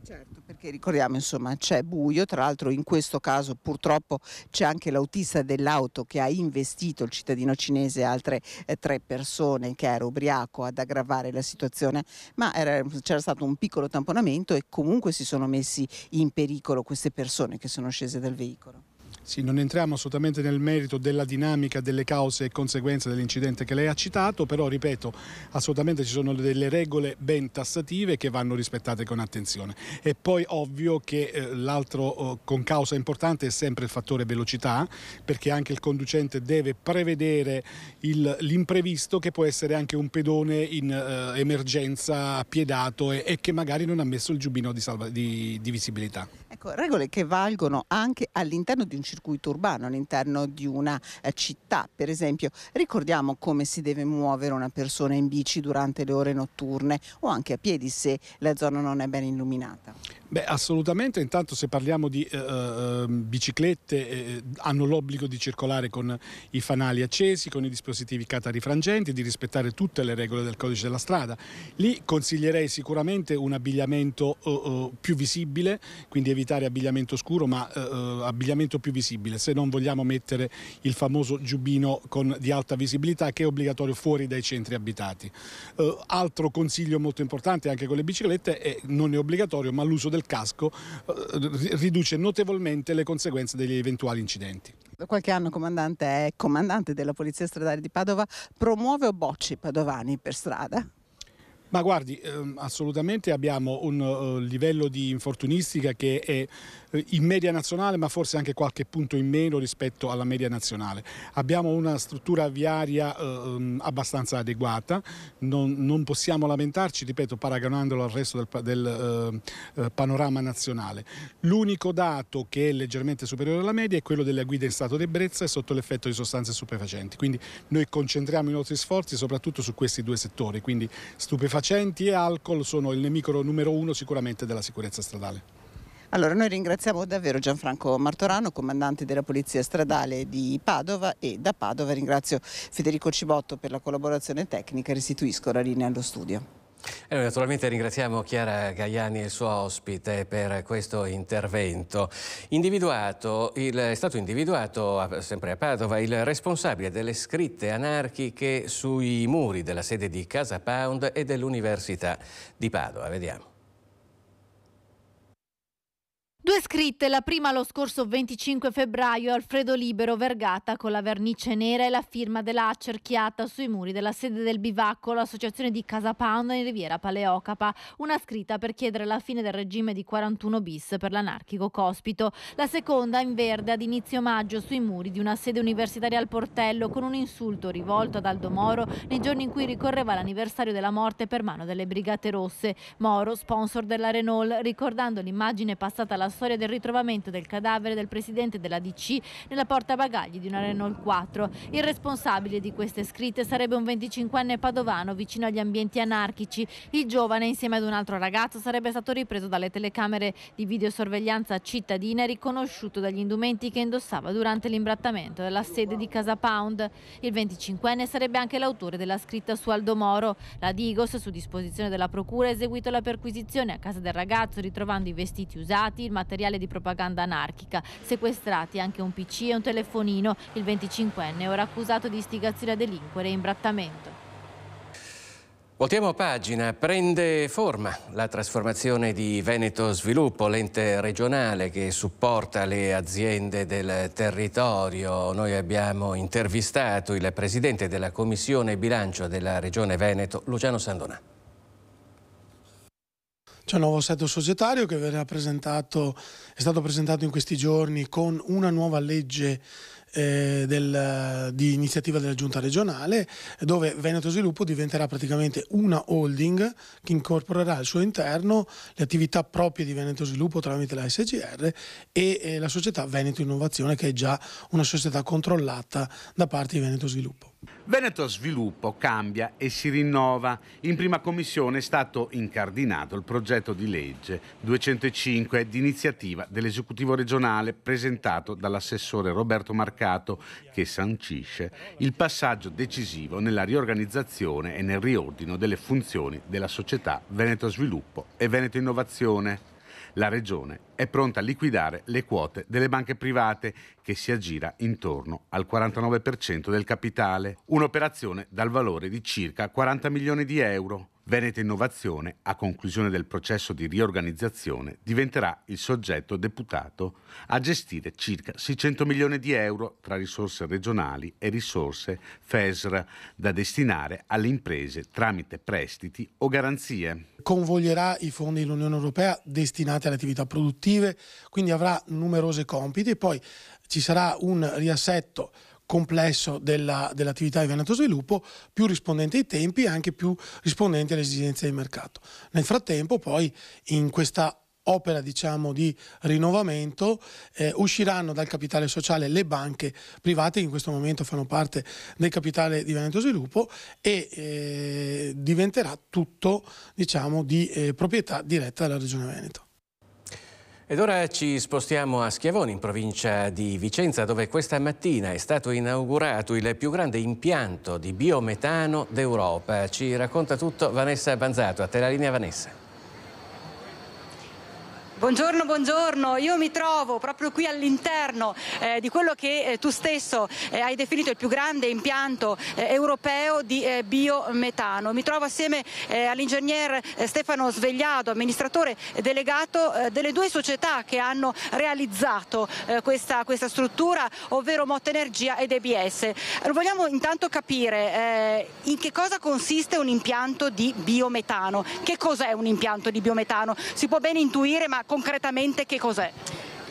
Certo, perché ricordiamo insomma c'è buio, tra l'altro in questo caso purtroppo c'è anche l'autista dell'auto che ha investito il cittadino cinese e altre eh, tre persone che era ubriaco ad aggravare la situazione, ma era, c'era stato un piccolo tamponamento e comunque si sono messi in pericolo queste persone che sono scese dal veicolo. Sì, non entriamo assolutamente nel merito della dinamica delle cause e conseguenze dell'incidente che lei ha citato, però ripeto, assolutamente ci sono delle regole ben tassative che vanno rispettate con attenzione. E poi ovvio che eh, l'altro eh, con causa importante è sempre il fattore velocità, perché anche il conducente deve prevedere l'imprevisto che può essere anche un pedone in eh, emergenza piedato e, e, che magari non ha messo il giubbino di, salva, di, di visibilità. Ecco, regole che valgono anche all'interno di un circuito circuito urbano all'interno di una eh, città. Per esempio ricordiamo come si deve muovere una persona in bici durante le ore notturne o anche a piedi se la zona non è ben illuminata. Beh, assolutamente. Intanto se parliamo di eh, eh ehm, biciclette, eh, eh, hanno l'obbligo di circolare con i fanali accesi, con i dispositivi catarifrangenti, di rispettare tutte le regole del codice della strada. Lì consiglierei sicuramente un abbigliamento eh, eh più visibile, quindi evitare abbigliamento scuro, ma abbigliamento più visibile, se non vogliamo mettere il famoso giubbino con, di alta visibilità che è obbligatorio fuori dai centri abitati. altro consiglio molto importante anche con le biciclette è non è obbligatorio, ma l'uso del casco eh, riduce notevolmente le conseguenze degli eventuali incidenti. Da qualche anno comandante è comandante della Polizia Stradale di Padova, promuove o bocci padovani per strada? Ma guardi, ehm, assolutamente abbiamo un eh, livello di infortunistica che è eh, in media nazionale ma forse anche qualche punto in meno rispetto alla media nazionale. Abbiamo una struttura viaria eh, ehm, abbastanza adeguata, non, possiamo lamentarci, ripeto, paragonandolo al resto del, panorama nazionale. L'unico dato che è leggermente superiore alla media è quello delle guide in stato di ebbrezza e sotto l'effetto di sostanze stupefacenti, quindi noi concentriamo i nostri sforzi soprattutto su questi due settori, quindi stupefacenti stupefacenti e alcol sono il nemico numero uno sicuramente della sicurezza stradale. Allora, noi ringraziamo davvero Gianfranco Martorano, comandante della Polizia Stradale di Padova e da Padova ringrazio Federico Cibotto per la collaborazione tecnica e restituisco la linea allo studio. E naturalmente ringraziamo Chiara Gaiani e il suo ospite per questo intervento. Individuato, il, è stato individuato a, sempre a Padova il responsabile delle scritte anarchiche sui muri della sede di Casa Pound e dell'Università di Padova. Vediamo. Due scritte, la prima lo scorso 25 febbraio, Alfredo Libero, vergata con la vernice nera e la firma della accerchiata sui muri della sede del Bivacco, l'associazione di Casa Pound in Riviera Paleocapa, una scritta per chiedere la fine del regime di 41 bis per l'anarchico Cospito, la seconda in verde ad inizio maggio sui muri di una sede universitaria al Portello con un insulto rivolto ad Aldo Moro nei giorni in cui ricorreva l'anniversario della morte per mano delle Brigate Rosse. Moro, sponsor della Renault, ricordando l'immagine passata alla storia del ritrovamento del cadavere del presidente della DC nella porta bagagli di una Renault 4. Il responsabile di queste scritte sarebbe un 25enne padovano vicino agli ambienti anarchici. Il giovane insieme ad un altro ragazzo sarebbe stato ripreso dalle telecamere di videosorveglianza cittadina e riconosciuto dagli indumenti che indossava durante l'imbrattamento della sede di Casa Pound. Il 25enne sarebbe anche l'autore della scritta su Aldo Moro. La Digos, su disposizione della procura, ha eseguito la perquisizione a casa del ragazzo ritrovando i vestiti usati, il materiale materiale di propaganda anarchica, sequestrati anche un PC e un telefonino, il 25enne ora accusato di istigazione a delinquere e imbrattamento. Voltiamo pagina, prende forma la trasformazione di Veneto Sviluppo, l'ente regionale che supporta le aziende del territorio. Noi abbiamo intervistato il presidente della Commissione Bilancio della Regione Veneto, Luciano Sandonà. C'è un nuovo assetto societario che presentato, è stato presentato in questi giorni con una nuova legge eh, del, di iniziativa della giunta regionale dove Veneto Sviluppo diventerà praticamente una holding che incorporerà al suo interno le attività proprie di Veneto Sviluppo tramite la SGR e eh, la società Veneto Innovazione che è già una società controllata da parte di Veneto Sviluppo. Veneto Sviluppo cambia e si rinnova. In prima commissione è stato incardinato il progetto di legge 205 d'iniziativa dell'esecutivo regionale presentato dall'assessore Roberto Marcato che sancisce il passaggio decisivo nella riorganizzazione e nel riordino delle funzioni della società Veneto Sviluppo e Veneto Innovazione. La Regione è pronta a liquidare le quote delle banche private che si aggira intorno al 49% del capitale, un'operazione dal valore di circa 40 milioni di euro. Veneto Innovazione, a conclusione del processo di riorganizzazione, diventerà il soggetto deputato a gestire circa 600 milioni di euro tra risorse regionali e risorse FESR da destinare alle imprese tramite prestiti o garanzie. Convoglierà i fondi dell'Unione Europea destinati alle attività produttive, quindi avrà numerosi compiti e poi ci sarà un riassetto complesso della, dell'attività di Veneto Sviluppo, più rispondente ai tempi e anche più rispondente alle esigenze del mercato. Nel frattempo poi in questa opera diciamo, di rinnovamento eh, usciranno dal capitale sociale le banche private che in questo momento fanno parte del capitale di Veneto Sviluppo e eh, diventerà tutto diciamo, di eh, proprietà diretta della Regione Veneto. Ed ora ci spostiamo a Schiavone, in provincia di Vicenza, dove questa mattina è stato inaugurato il più grande impianto di biometano d'Europa. Ci racconta tutto Vanessa Banzato. A te la linea, Vanessa. Buongiorno, buongiorno. Io mi trovo proprio qui all'interno eh, di quello che eh, tu stesso eh, hai definito il più grande impianto eh, europeo di eh, biometano. Mi trovo assieme eh, all'ingegner Stefano Svegliado, amministratore delegato delle due società che hanno realizzato questa, questa, struttura, ovvero Mot Energia ed EBS. Vogliamo intanto capire in che cosa consiste un impianto di biometano. Che cos'è un impianto di biometano? Si può bene intuire, ma concretamente che cos'è?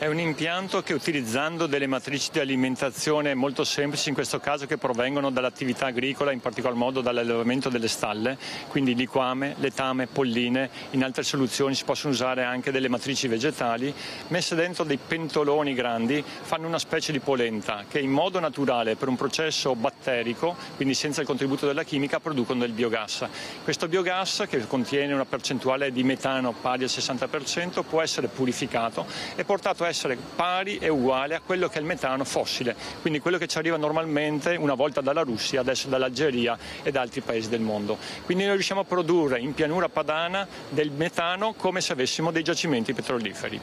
È un impianto che utilizzando delle matrici di alimentazione molto semplici, in questo caso che provengono dall'attività agricola, in particolar modo dall'allevamento delle stalle, quindi liquame, letame, polline, in altre soluzioni si possono usare anche delle matrici vegetali, messe dentro dei pentoloni grandi, fanno una specie di polenta che in modo naturale per un processo batterico, quindi senza il contributo della chimica, producono del biogas. Questo biogas, che contiene una percentuale di metano pari al 60%, può essere purificato e portato a essere pari e uguale a quello che è il metano fossile, quindi quello che ci arriva normalmente una volta dalla Russia, adesso dall'Algeria e da altri paesi del mondo. Quindi noi riusciamo a produrre in pianura padana del metano come se avessimo dei giacimenti petroliferi.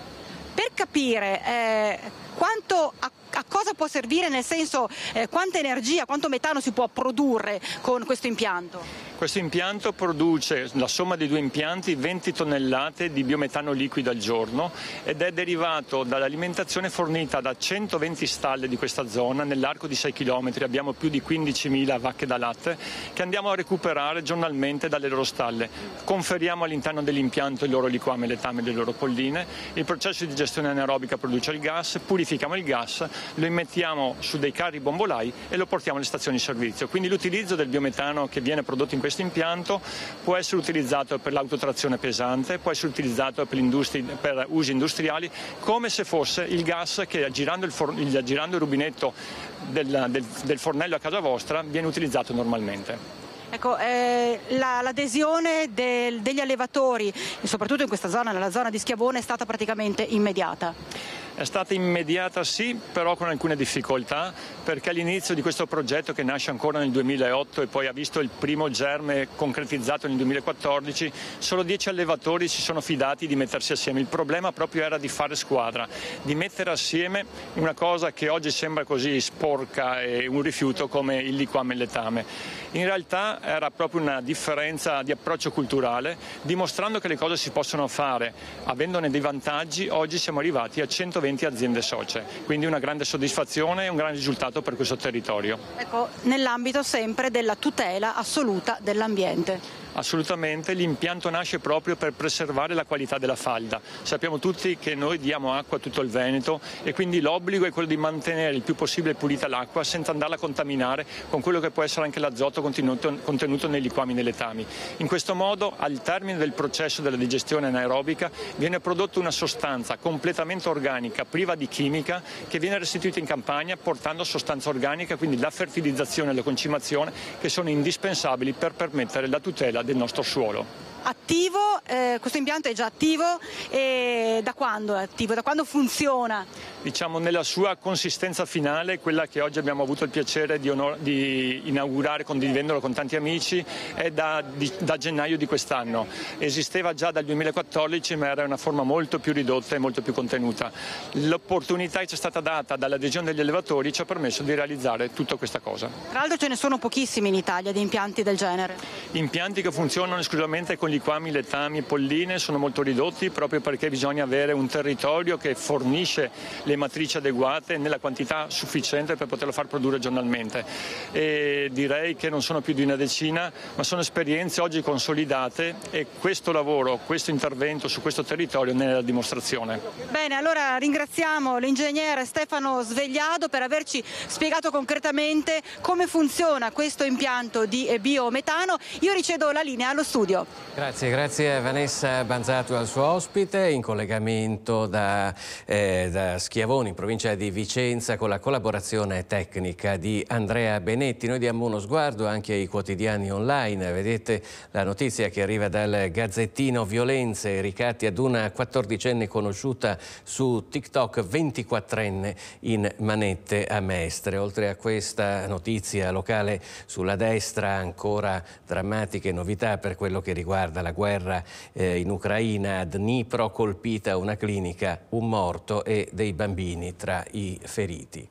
Per capire eh, quanto, a, a, cosa può servire, nel senso eh, quanta energia, quanto metano si può produrre con questo impianto? Questo impianto produce la somma dei due impianti 20 tonnellate di biometano liquido al giorno ed è derivato dall'alimentazione fornita da 120 stalle di questa zona nell'arco di 6 km. Abbiamo più di 15.000 vacche da latte che andiamo a recuperare giornalmente dalle loro stalle. Conferiamo all'interno dell'impianto il loro liquame, letame e le loro polline. Il processo di gestione anaerobica produce il gas, purifichiamo il gas, lo immettiamo su dei carri bombolai e lo portiamo alle stazioni di servizio. Quindi l'utilizzo del biometano che viene prodotto in questo questo impianto può essere utilizzato per l'autotrazione pesante, può essere utilizzato per, per usi industriali, come se fosse il gas che girando il, for, il, girando il rubinetto del, del, del fornello a casa vostra viene utilizzato normalmente. Ecco, eh, la, l'adesione del, degli allevatori, soprattutto in questa zona, nella zona di Schiavone, è stata praticamente immediata. È stata immediata sì, però con alcune difficoltà perché all'inizio di questo progetto che nasce ancora nel 2008 e poi ha visto il primo germe concretizzato nel 2014, solo dieci allevatori si sono fidati di mettersi assieme. Il problema proprio era di fare squadra, di mettere assieme una cosa che oggi sembra così sporca e un rifiuto come il liquame e il letame. In realtà era proprio una differenza di approccio culturale, dimostrando che le cose si possono fare, avendone dei vantaggi, oggi siamo arrivati a 120 aziende socie, quindi una grande soddisfazione e un grande risultato utilizzato per questo territorio. Ecco, nell'ambito sempre della tutela assoluta dell'ambiente. Assolutamente, l'impianto nasce proprio per preservare la qualità della falda. Sappiamo tutti che noi diamo acqua a tutto il Veneto e quindi l'obbligo è quello di mantenere il più possibile pulita l'acqua senza andarla a contaminare con quello che può essere anche l'azoto contenuto, nei liquami e nei letami. In questo modo, al termine del processo della digestione anaerobica, viene prodotta una sostanza completamente organica, priva di chimica, che viene restituita in campagna portando sostanza organica, quindi la fertilizzazione e la concimazione, che sono indispensabili per permettere la tutela del nostro suolo attivo, eh, questo impianto è già attivo e da quando è attivo? Da quando funziona? Diciamo nella sua consistenza finale, quella che oggi abbiamo avuto il piacere di, onor- di inaugurare condividendolo con tanti amici, è da, di, da, gennaio di quest'anno. Esisteva già dal 2014 ma era una forma molto più ridotta e molto più contenuta. L'opportunità che ci è stata data dall'adesione degli elevatori ci ha permesso di realizzare tutta questa cosa. Tra l'altro ce ne sono pochissimi in Italia di impianti del genere. Impianti che funzionano esclusivamente con stimoli qua, Miletami, Polline, sono molto ridotti proprio perché bisogna avere un territorio che fornisce le matrici adeguate nella quantità sufficiente per poterlo far produrre giornalmente. E direi che non sono più di una decina, ma sono esperienze oggi consolidate e questo lavoro, questo intervento su questo territorio ne è la dimostrazione. Bene, allora ringraziamo l'ingegnere Stefano Svegliado per averci spiegato concretamente come funziona questo impianto di biometano. Io ricedo la linea allo studio. Grazie. Grazie, grazie a Vanessa Banzato al suo ospite in collegamento da, eh, da Schiavoni, provincia di Vicenza, con la collaborazione tecnica di Andrea Benetti. Noi diamo uno sguardo anche ai quotidiani online. Vedete la notizia che arriva dal Gazzettino Violenze, ricatti ad una 14enne conosciuta su TikTok, 24enne in manette a Mestre. Oltre a questa notizia locale sulla destra, ancora drammatiche novità per quello che riguarda dalla guerra eh, in Ucraina, a Dnipro colpita una clinica, un morto e dei bambini tra i feriti.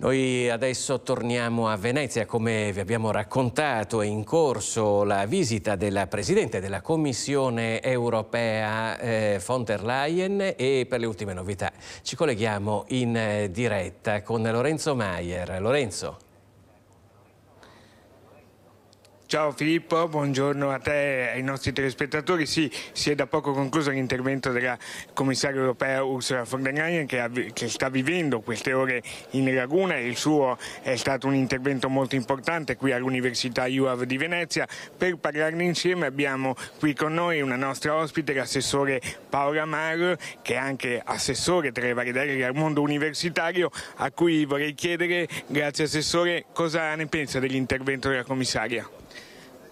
Noi adesso torniamo a Venezia, come vi abbiamo raccontato è in corso la visita della Presidente della Commissione europea eh, von der Leyen e per le ultime novità ci colleghiamo in eh, diretta con Lorenzo Maier. Lorenzo. Ciao Filippo, buongiorno a te e ai nostri telespettatori. Sì, si è da poco concluso l'intervento della commissaria europea Ursula von der Leyen che, ha, che, sta vivendo queste ore in Laguna. Il suo è stato un intervento molto importante qui all'Università UAV di Venezia. Per parlarne insieme abbiamo qui con noi una nostra ospite, l'assessore Paola Mar, che è anche assessore tra le varie deleghe al mondo universitario, a cui vorrei chiedere, grazie assessore, cosa ne pensa dell'intervento della commissaria.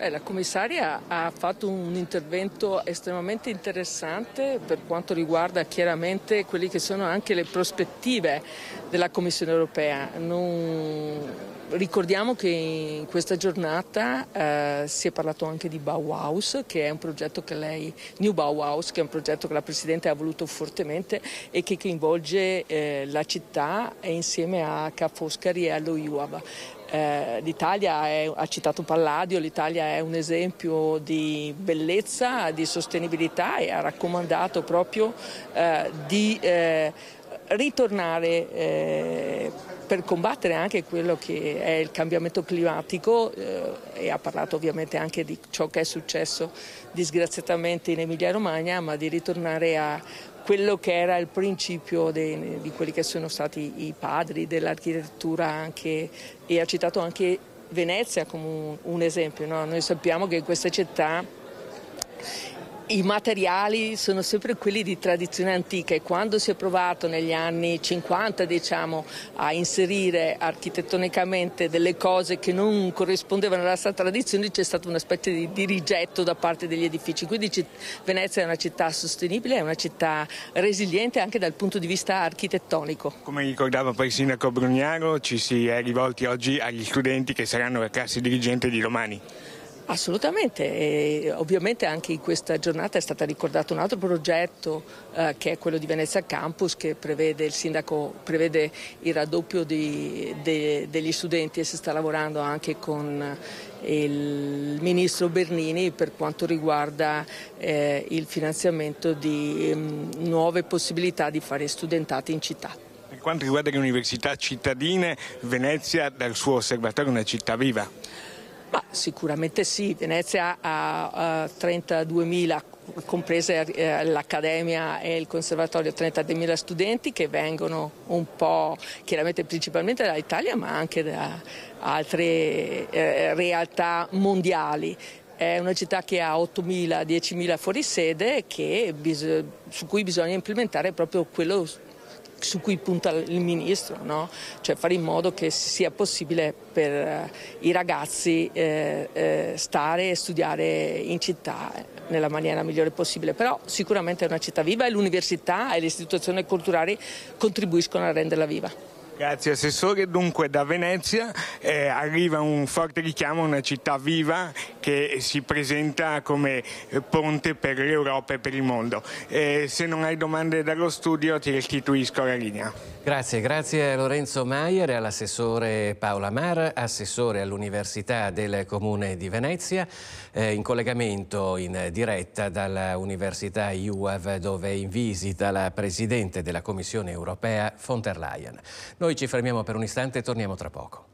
Eh, la commissaria ha fatto un intervento estremamente interessante per quanto riguarda chiaramente quelle che sono anche le prospettive della Commissione europea. Non... Ricordiamo che in questa giornata eh, si è parlato anche di Bauhaus, che è un progetto che lei, New Bauhaus, che è un progetto che la Presidente ha voluto fortemente e che coinvolge eh, la città insieme a Ca' Foscari e allo IUAB. Eh, L'Italia è, ha citato Palladio, l'Italia è un esempio di bellezza, di sostenibilità e ha raccomandato proprio eh, di eh, ritornare eh, per combattere anche quello che è il cambiamento climatico eh, e ha parlato ovviamente anche di ciò che è successo disgraziatamente in Emilia Romagna, ma di ritornare a quello che era il principio de, di quelli che sono stati i padri dell'architettura anche, e ha citato anche Venezia come un, un esempio. No? Noi sappiamo che questa città i materiali sono sempre quelli di tradizione antica e quando si è provato negli anni 50 diciamo, a inserire architettonicamente delle cose che non corrispondevano alla nostra tradizione c'è stato una specie di, di rigetto da parte degli edifici. Quindi Venezia è una città sostenibile, è una città resiliente anche dal punto di vista architettonico. Come ricordava poi il sindaco Brugnaro ci si è rivolti oggi agli studenti che saranno la classe dirigente di domani. Assolutamente, e ovviamente anche in questa giornata è stato ricordato un altro progetto eh, che è quello di Venezia Campus che prevede, il sindaco prevede il raddoppio di, de, degli studenti e si sta lavorando anche con il ministro Bernini per quanto riguarda eh, il finanziamento di um, nuove possibilità di fare studentati in città. Per quanto riguarda le università cittadine, Venezia dal suo osservatorio è una città viva. Ma sicuramente sì, Venezia ha 32.000 comprese eh, l'Accademia e il Conservatorio, 30.000 studenti che vengono un po' chiaramente principalmente dall'Italia ma anche da altre eh, realtà mondiali. È una città che ha 8.000-10.000 fuorisede che, su cui bisogna implementare proprio quello su cui punta il Ministro, no? cioè fare in modo che sia possibile per eh, i ragazzi eh, eh, stare e studiare in città nella maniera migliore possibile, però sicuramente è una città viva e l'università e le istituzioni culturali contribuiscono a renderla viva. Grazie Assessore, dunque da Venezia eh, arriva un forte richiamo a una città viva che si presenta come eh, ponte per l'Europa e per il mondo. Eh, se non hai domande dallo studio ti restituisco la linea. Grazie, grazie a Lorenzo Maier e all'assessore Paola Mar, assessore all'Università del Comune di Venezia, eh, in collegamento in diretta dall'Università IUAV dove è in visita la Presidente della Commissione europea von der Leyen. Noi noi ci fermiamo per un istante e torniamo tra poco.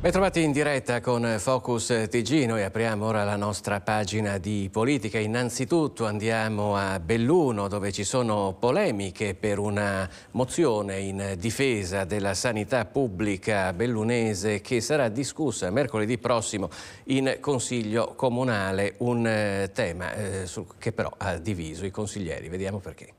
Bentrovati in diretta con Focus TG, noi apriamo ora la nostra pagina di politica. Innanzitutto andiamo a Belluno dove ci sono polemiche per una mozione in difesa della sanità pubblica bellunese che sarà discussa mercoledì prossimo in Consiglio Comunale, un eh, tema eh, che però ha diviso i consiglieri. Vediamo perché.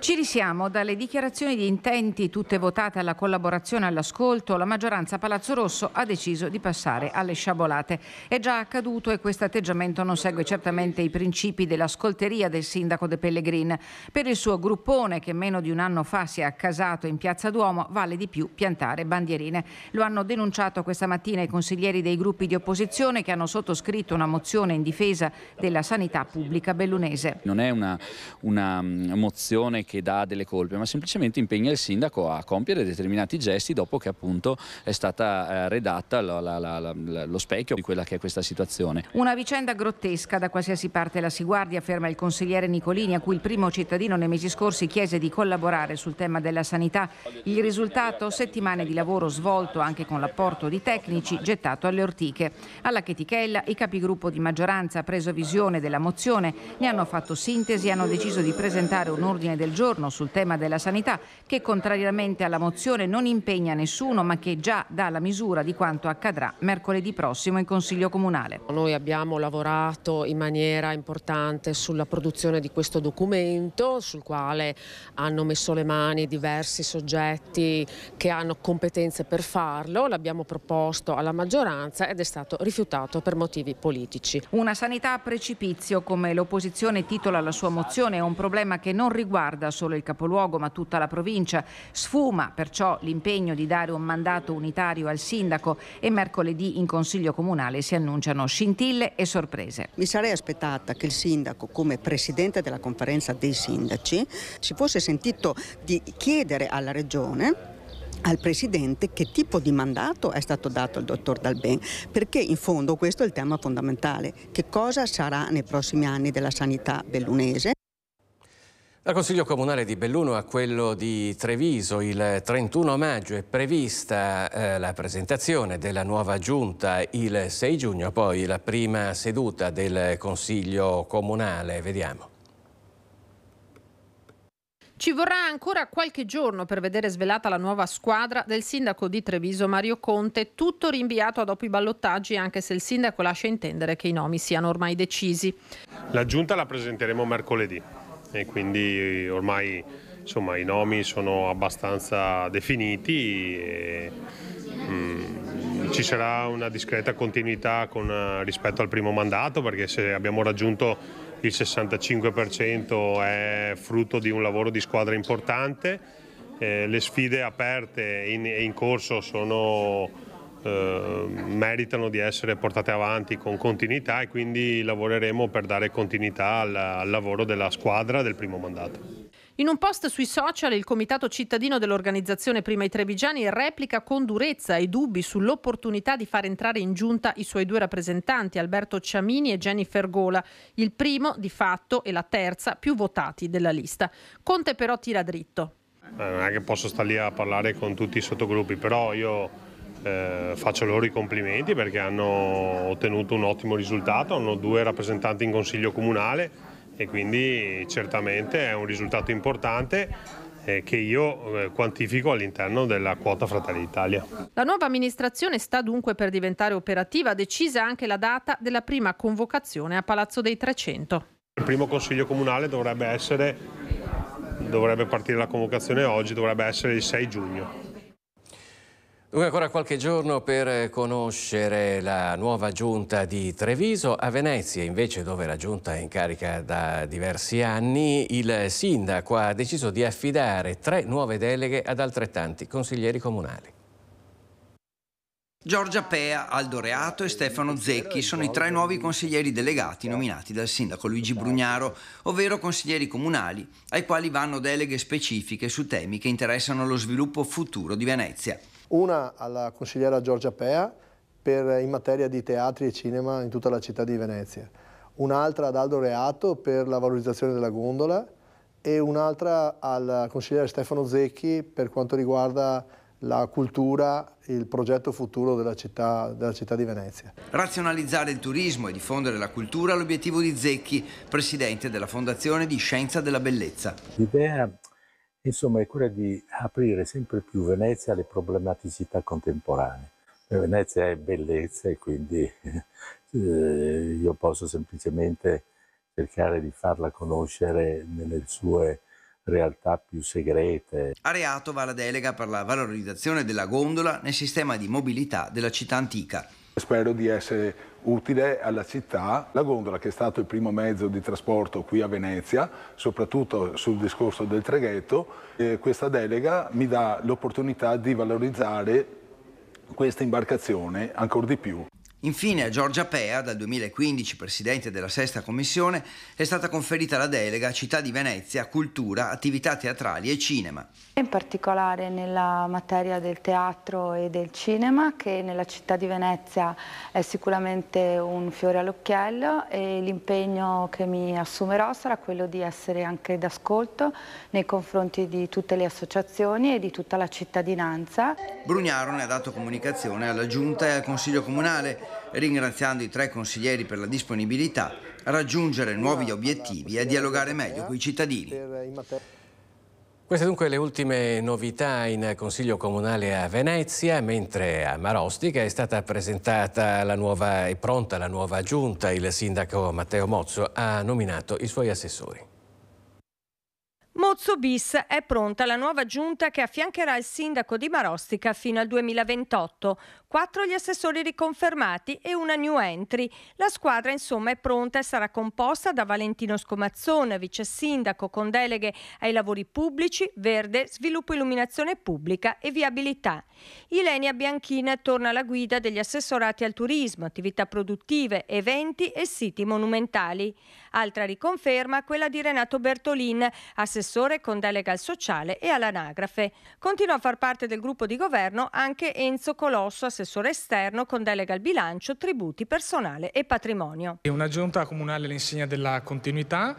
Ci risiamo dalle dichiarazioni di intenti tutte votate alla collaborazione e all'ascolto, la maggioranza Palazzo Rosso ha deciso di passare alle sciabolate. È già accaduto e questo atteggiamento non segue certamente i principi dell'ascolteria del sindaco De Pellegrin. Per il suo gruppone che meno di un anno fa si è accasato in Piazza Duomo vale di più piantare bandierine. Lo hanno denunciato questa mattina i consiglieri dei gruppi di opposizione che hanno sottoscritto una mozione in difesa della sanità pubblica bellunese. Non è una, una mm, mozione che dà delle colpe, ma semplicemente impegna il sindaco a compiere determinati gesti dopo che appunto è stata eh, redatta la, la, la, lo specchio di quella che è questa situazione. Una vicenda grottesca da qualsiasi parte la si guardi, afferma il consigliere Nicolini, a cui il primo cittadino nei mesi scorsi chiese di collaborare sul tema della sanità. Il risultato? Settimane di lavoro svolto anche con l'apporto di tecnici gettato alle ortiche. Alla chetichella i capigruppo di maggioranza preso visione della mozione, ne hanno fatto sintesi e hanno deciso di presentare un ordine del giorno giorno sul tema della sanità che contrariamente alla mozione non impegna nessuno ma che già dà la misura di quanto accadrà mercoledì prossimo in Consiglio Comunale. Noi abbiamo lavorato in maniera importante sulla produzione di questo documento sul quale hanno messo le mani diversi soggetti che hanno competenze per farlo, l'abbiamo proposto alla maggioranza ed è stato rifiutato per motivi politici. Una sanità a precipizio come l'opposizione titola la sua mozione è un problema che non riguarda riguarda solo il capoluogo ma tutta la provincia. Sfuma perciò l'impegno di dare un mandato unitario al sindaco e mercoledì in Consiglio Comunale si annunciano scintille e sorprese. Mi sarei aspettata che il sindaco come presidente della conferenza dei sindaci si fosse sentito di chiedere alla regione al Presidente che tipo di mandato è stato dato al dottor Dalben, perché in fondo questo è il tema fondamentale, che cosa sarà nei prossimi anni della sanità bellunese. Dal Consiglio Comunale di Belluno a quello di Treviso il 31 maggio è prevista eh, la presentazione della nuova giunta il 6 giugno, poi la prima seduta del Consiglio Comunale. Vediamo. Ci vorrà ancora qualche giorno per vedere svelata la nuova squadra del sindaco di Treviso Mario Conte, tutto rinviato a dopo i ballottaggi anche se il sindaco lascia intendere che i nomi siano ormai decisi. La giunta la presenteremo mercoledì e quindi ormai insomma, i nomi sono abbastanza definiti e, mh, mm, ci sarà una discreta continuità con, eh, rispetto al primo mandato perché se abbiamo raggiunto il 65% è frutto di un lavoro di squadra importante, eh, le sfide aperte e in, in corso sono Ehm, meritano di essere portate avanti con continuità e quindi lavoreremo per dare continuità al, al lavoro della squadra del primo mandato. In un post sui social il comitato cittadino dell'organizzazione Prima i Trevigiani replica con durezza i dubbi sull'opportunità di far entrare in giunta i suoi due rappresentanti, Alberto Ciamini e Jennifer Gola, il primo di fatto e la terza più votati della lista. Conte però tira dritto. Eh, non è che posso stare lì a parlare con tutti i sottogruppi, però io eh, faccio loro i complimenti perché hanno ottenuto un ottimo risultato, hanno due rappresentanti in consiglio comunale e quindi certamente è un risultato importante eh, che io eh, quantifico all'interno della quota Fratelli d'Italia. La nuova amministrazione sta dunque per diventare operativa, decisa anche la data della prima convocazione a Palazzo dei 300. Il primo consiglio comunale dovrebbe essere, dovrebbe partire la convocazione oggi, dovrebbe essere il 6 giugno. Dunque ancora qualche giorno per eh, conoscere la nuova giunta di Treviso. A Venezia, invece, dove la giunta è in carica da diversi anni, il sindaco ha deciso di affidare tre nuove deleghe ad altrettanti consiglieri comunali. Giorgia Pea, Aldo Reato e Stefano Zecchi sono i tre nuovi consiglieri delegati nominati dal sindaco Luigi Brugnaro, ovvero consiglieri comunali, ai quali vanno deleghe specifiche su temi che interessano lo sviluppo futuro di Venezia una alla consigliera Giorgia Pea per, in materia di teatri e cinema in tutta la città di Venezia, un'altra ad Aldo Reato per la valorizzazione della gondola e un'altra al consigliere Stefano Zecchi per quanto riguarda la cultura, il progetto futuro della città, della città, di Venezia. Razionalizzare il turismo e diffondere la cultura è l'obiettivo di Zecchi, presidente della Fondazione di Scienza della Bellezza. L'idea insomma è quella di aprire sempre più Venezia alle problematicità contemporanee. Venezia è bellezza e quindi eh, io posso semplicemente cercare di farla conoscere nelle sue realtà più segrete. Areato va la delega per la valorizzazione della gondola nel sistema di mobilità della città antica. Spero di essere utile alla città. La gondola che è stato il primo mezzo di trasporto qui a Venezia, soprattutto sul discorso del traghetto, eh, questa delega mi dà l'opportunità di valorizzare questa imbarcazione ancora di più. Infine a Giorgia Pea, dal 2015 presidente della sesta commissione, è stata conferita la delega Città di Venezia, cultura, attività teatrali e cinema. In particolare nella materia del teatro e del cinema, che nella città di Venezia è sicuramente un fiore all'occhiello e l'impegno che mi assumerò sarà quello di essere anche d'ascolto nei confronti di tutte le associazioni e di tutta la cittadinanza. Brugnaro ne ha dato comunicazione alla Giunta e al Consiglio Comunale ringraziando i tre consiglieri per la disponibilità, raggiungere nuovi obiettivi e dialogare meglio con i cittadini. Queste dunque le ultime novità in Consiglio Comunale a Venezia, mentre a Marostica è stata presentata la nuova e pronta la nuova giunta. Il sindaco Matteo Mozzo ha nominato i suoi assessori. Mozzo bis è pronta la nuova giunta che affiancherà il sindaco di Marostica fino al 2028 quattro gli assessori riconfermati e una new entry. La squadra insomma è pronta e sarà composta da Valentino Scomazzone, vice sindaco con deleghe ai lavori pubblici, verde, sviluppo illuminazione pubblica e viabilità. Ilenia Bianchina torna alla guida degli assessorati al turismo, attività produttive, eventi e siti monumentali. Altra riconferma quella di Renato Bertolin, assessore con delega al sociale e all'anagrafe. Continua a far parte del gruppo di governo anche Enzo Colosso, assessore assessore esterno con delega al bilancio, tributi, personale e patrimonio. È una giunta comunale all'insegna della continuità,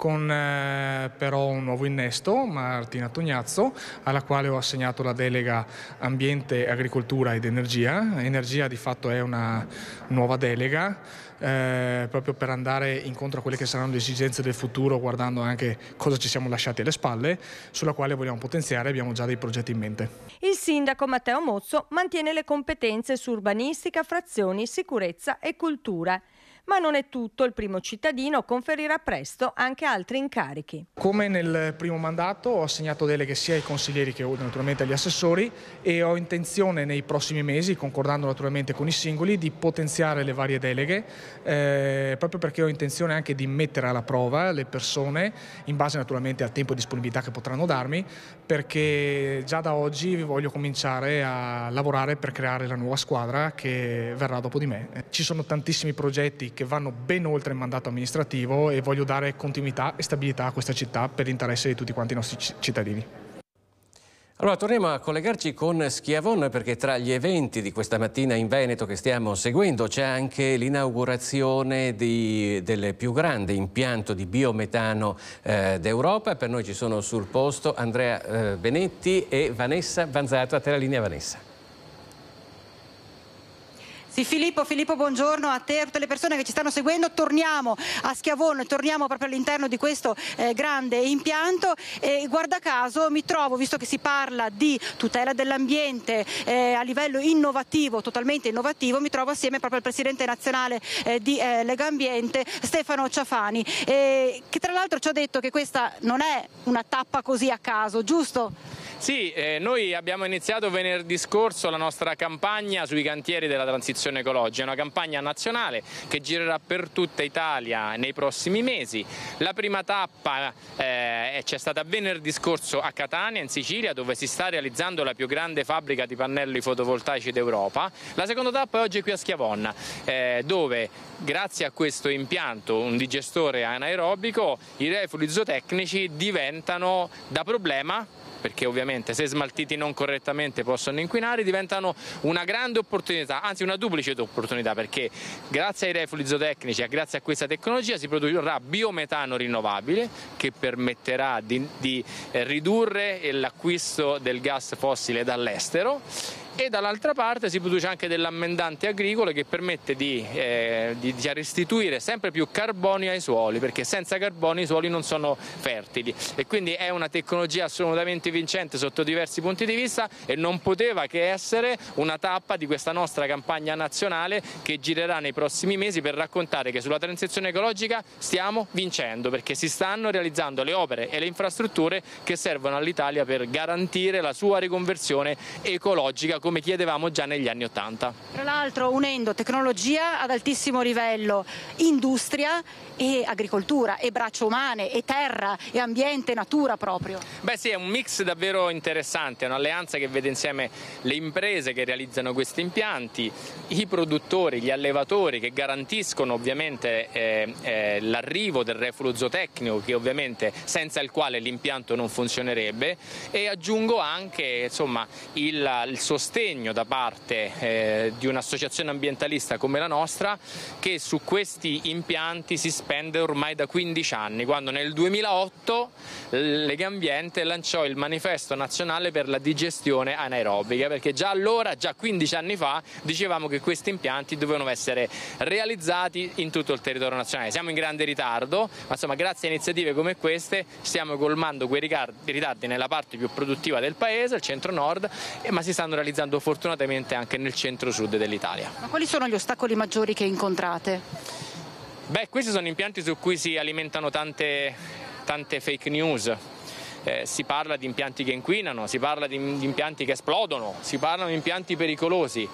con eh, però un nuovo innesto, Martina Tognazzo, alla quale ho assegnato la delega ambiente, agricoltura ed energia. Energia di fatto è una nuova delega. Eh, proprio per andare incontro a quelle che saranno le esigenze del futuro, guardando anche cosa ci siamo lasciati alle spalle, sulla quale vogliamo potenziare, abbiamo già dei progetti in mente. Il sindaco Matteo Mozzo mantiene le competenze su urbanistica, frazioni, sicurezza e cultura. Ma non è tutto, il primo cittadino conferirà presto anche altri incarichi. Come nel primo mandato ho assegnato deleghe sia ai consiglieri che naturalmente agli assessori e ho intenzione nei prossimi mesi, concordando naturalmente con i singoli, di potenziare le varie deleghe, eh, proprio perché ho intenzione anche di mettere alla prova le persone, in base naturalmente al tempo e disponibilità che potranno darmi, perché già da oggi voglio cominciare a lavorare per creare la nuova squadra che verrà dopo di me. Ci sono tantissimi progetti che vanno ben oltre il mandato amministrativo e voglio dare continuità e stabilità a questa città per l'interesse di tutti quanti i nostri cittadini. Allora torniamo a collegarci con Schiavon perché tra gli eventi di questa mattina in Veneto che stiamo seguendo c'è anche l'inaugurazione del più grande impianto di biometano eh, d'Europa. Per noi ci sono sul posto Andrea eh, Benetti e Vanessa Vanzato a te la Linea Vanessa di Filippo. Filippo, buongiorno a te e a tutte le persone che ci stanno seguendo. Torniamo a Schiavone, torniamo proprio all'interno di questo eh, grande impianto e guarda caso mi trovo, visto che si parla di tutela dell'ambiente eh, a livello innovativo, totalmente innovativo, mi trovo assieme proprio al presidente nazionale eh, di eh, Ambiente, Stefano Ciafani, che tra l'altro ci ha detto che questa non è una tappa così a caso, giusto? Sì, eh, noi abbiamo iniziato venerdì scorso la nostra campagna sui cantieri della transizione ecologica, una campagna nazionale che girerà per tutta Italia nei prossimi mesi. La prima tappa eh, c'è stata venerdì scorso a Catania, in Sicilia, dove si sta realizzando la più grande fabbrica di pannelli fotovoltaici d'Europa. La seconda tappa è oggi qui a Schiavonna, eh, dove grazie a questo impianto, un digestore anaerobico, i reflui zootecnici diventano da problema perché ovviamente se smaltiti non correttamente possono inquinare, diventano una grande opportunità, anzi una duplice opportunità, perché grazie ai reflui zootecnici e grazie a questa tecnologia si produrrà biometano rinnovabile che permetterà di, di eh, ridurre l'acquisto del gas fossile dall'estero e dall'altra parte si produce anche dell'ammendante agricolo che permette di, eh, di, restituire sempre più carbonio ai suoli perché senza carbonio i suoli non sono fertili e quindi è una tecnologia assolutamente vincente sotto diversi punti di vista e non poteva che essere una tappa di questa nostra campagna nazionale che girerà nei prossimi mesi per raccontare che sulla transizione ecologica stiamo vincendo perché si stanno realizzando le opere e le infrastrutture che servono all'Italia per garantire la sua riconversione ecologica come chiedevamo già negli anni Ottanta. Tra l'altro unendo tecnologia ad altissimo livello, industria e agricoltura e braccio umane e terra e ambiente, natura proprio. Beh sì, è un mix davvero interessante, è un'alleanza che vede insieme le imprese che realizzano questi impianti, i produttori, gli allevatori che garantiscono ovviamente eh, eh, l'arrivo del reflu zootecnico che ovviamente senza il quale l'impianto non funzionerebbe e aggiungo anche insomma, il, il sostegno sostegno da parte eh, di un'associazione ambientalista come la nostra che su questi impianti si spende ormai da 15 anni, quando nel 2008 Legambiente lanciò il manifesto nazionale per la digestione anaerobica, perché già allora, già 15 anni fa, dicevamo che questi impianti dovevano essere realizzati in tutto il territorio nazionale. Siamo in grande ritardo, ma insomma grazie a iniziative come queste stiamo colmando quei ritardi nella parte più produttiva del paese, il centro-nord, ma si stanno realizzando realizzando fortunatamente anche nel centro-sud dell'Italia. Ma quali sono gli ostacoli maggiori che incontrate? Beh, questi sono impianti su cui si alimentano tante, tante fake news. Eh, si parla di impianti che inquinano, si parla di, di impianti che esplodono, si parlano di impianti pericolosi.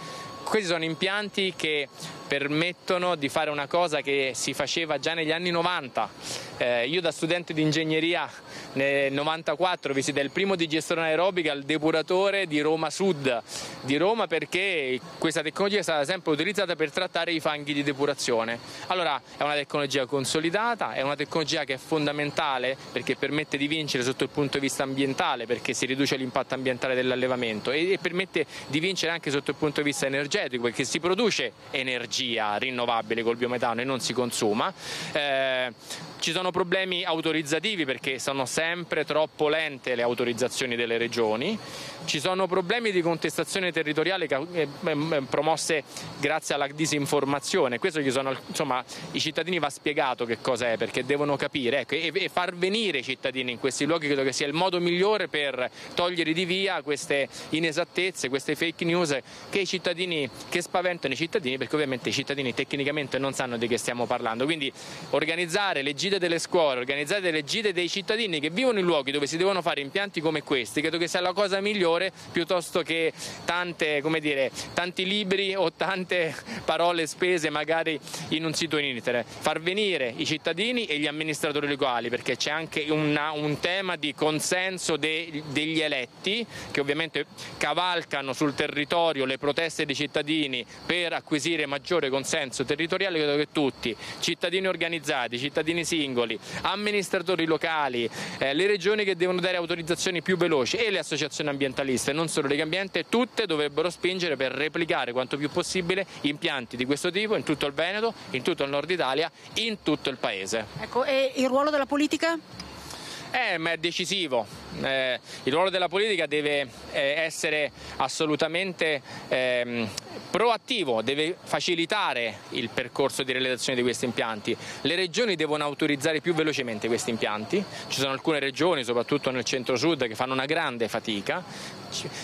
Questi sono impianti che permettono di fare una cosa che si faceva già negli anni 90. Eh, io da studente di ingegneria nel 94 visitai il primo digestore anaerobica al depuratore di Roma Sud di Roma perché questa tecnologia è stata sempre utilizzata per trattare i fanghi di depurazione. Allora è una tecnologia consolidata, è una tecnologia che è fondamentale perché permette di vincere sotto il punto di vista ambientale perché si riduce l'impatto ambientale dell'allevamento e, e permette di vincere anche sotto il punto di vista energetico perché si produce energia energia rinnovabile col biometano e non si consuma. Eh, ci sono problemi autorizzativi perché sono sempre troppo lente le autorizzazioni delle regioni, ci sono problemi di contestazione territoriale eh, eh, eh, promosse grazie alla disinformazione, questo gli sono, insomma, i cittadini va spiegato che cosa è perché devono capire ecco, e, far venire i cittadini in questi luoghi credo che sia il modo migliore per togliere di via queste inesattezze, queste fake news che, che spaventano i cittadini perché ovviamente i cittadini tecnicamente non sanno di che stiamo parlando. Quindi organizzare le gite delle scuole, organizzare le gite dei cittadini che vivono in luoghi dove si devono fare impianti come questi, credo che sia la cosa migliore piuttosto che tante, dire, tanti libri o tante parole spese magari in un sito in internet. Far venire i cittadini e gli amministratori locali perché c'è anche una, un tema di consenso de, degli eletti che ovviamente cavalcano sul territorio le proteste dei cittadini per acquisire maggiore maggiore consenso territoriale credo che tutti, cittadini organizzati, cittadini singoli, amministratori locali, eh, le regioni che devono dare autorizzazioni più veloci e le associazioni ambientaliste, non solo Lega Ambiente, tutte dovrebbero spingere per replicare quanto più possibile impianti di questo tipo in tutto il Veneto, in tutto il nord Italia, in tutto il paese. Ecco, e il ruolo della politica? Eh, ma è decisivo. Eh, il ruolo della politica deve eh, essere assolutamente ehm, proattivo, deve facilitare il percorso di realizzazione di questi impianti. Le regioni devono autorizzare più velocemente questi impianti. Ci sono alcune regioni, soprattutto nel centro-sud, che fanno una grande fatica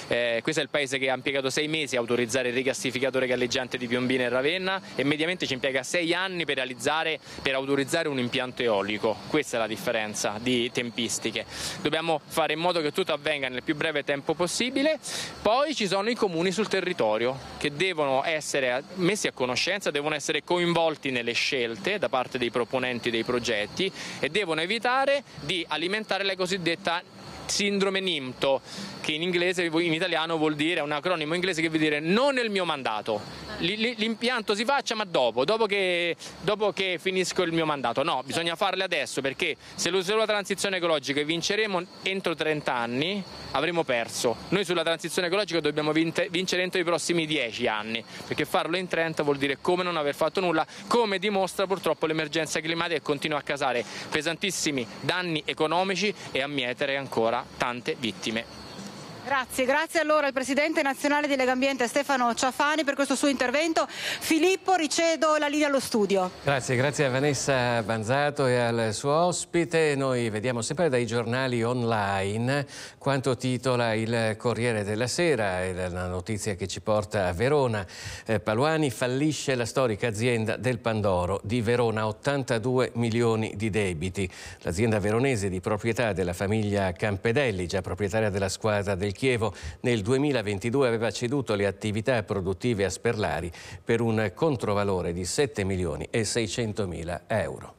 eh, questo è il paese che ha impiegato sei mesi a autorizzare il rigassificatore galleggiante di Piombina e Ravenna e mediamente ci impiega sei anni per, per autorizzare un impianto eolico. Questa è la differenza di tempistiche. Dobbiamo fare in modo che tutto avvenga nel più breve tempo possibile. Poi ci sono i comuni sul territorio che devono essere messi a conoscenza, devono essere coinvolti nelle scelte da parte dei proponenti dei progetti e devono evitare di alimentare la cosiddetta sindrome NIMTO, che in inglese, in italiano vuol dire, è un acronimo inglese che vuol dire non nel mio mandato. L'impianto si faccia ma dopo, dopo che, dopo che finisco il mio mandato. No, bisogna farle adesso perché se lo sulla transizione ecologica e vinceremo entro 30 anni avremo perso. Noi sulla transizione ecologica dobbiamo vincere entro i prossimi 10 anni, perché farlo in 30 vuol dire come non aver fatto nulla, come dimostra purtroppo l'emergenza climatica che continua a casare pesantissimi danni economici e a mietere ancora tante vittime. Grazie, grazie allora al Presidente nazionale di Lega Ambiente Stefano Ciafani per questo suo intervento. Filippo, ricedo la linea allo studio. Grazie, grazie a Vanessa Banzato e al suo ospite. Noi vediamo sempre dai giornali online quanto titola il Corriere della Sera, è la notizia che ci porta a Verona. Eh, Paluani fallisce la storica azienda del Pandoro di Verona, 82 milioni di debiti. L'azienda veronese di proprietà della famiglia Campedelli, già proprietaria della squadra del il Chievo nel 2022 aveva ceduto le attività produttive a Sperlari per un controvalore di 7 milioni e 600 mila euro.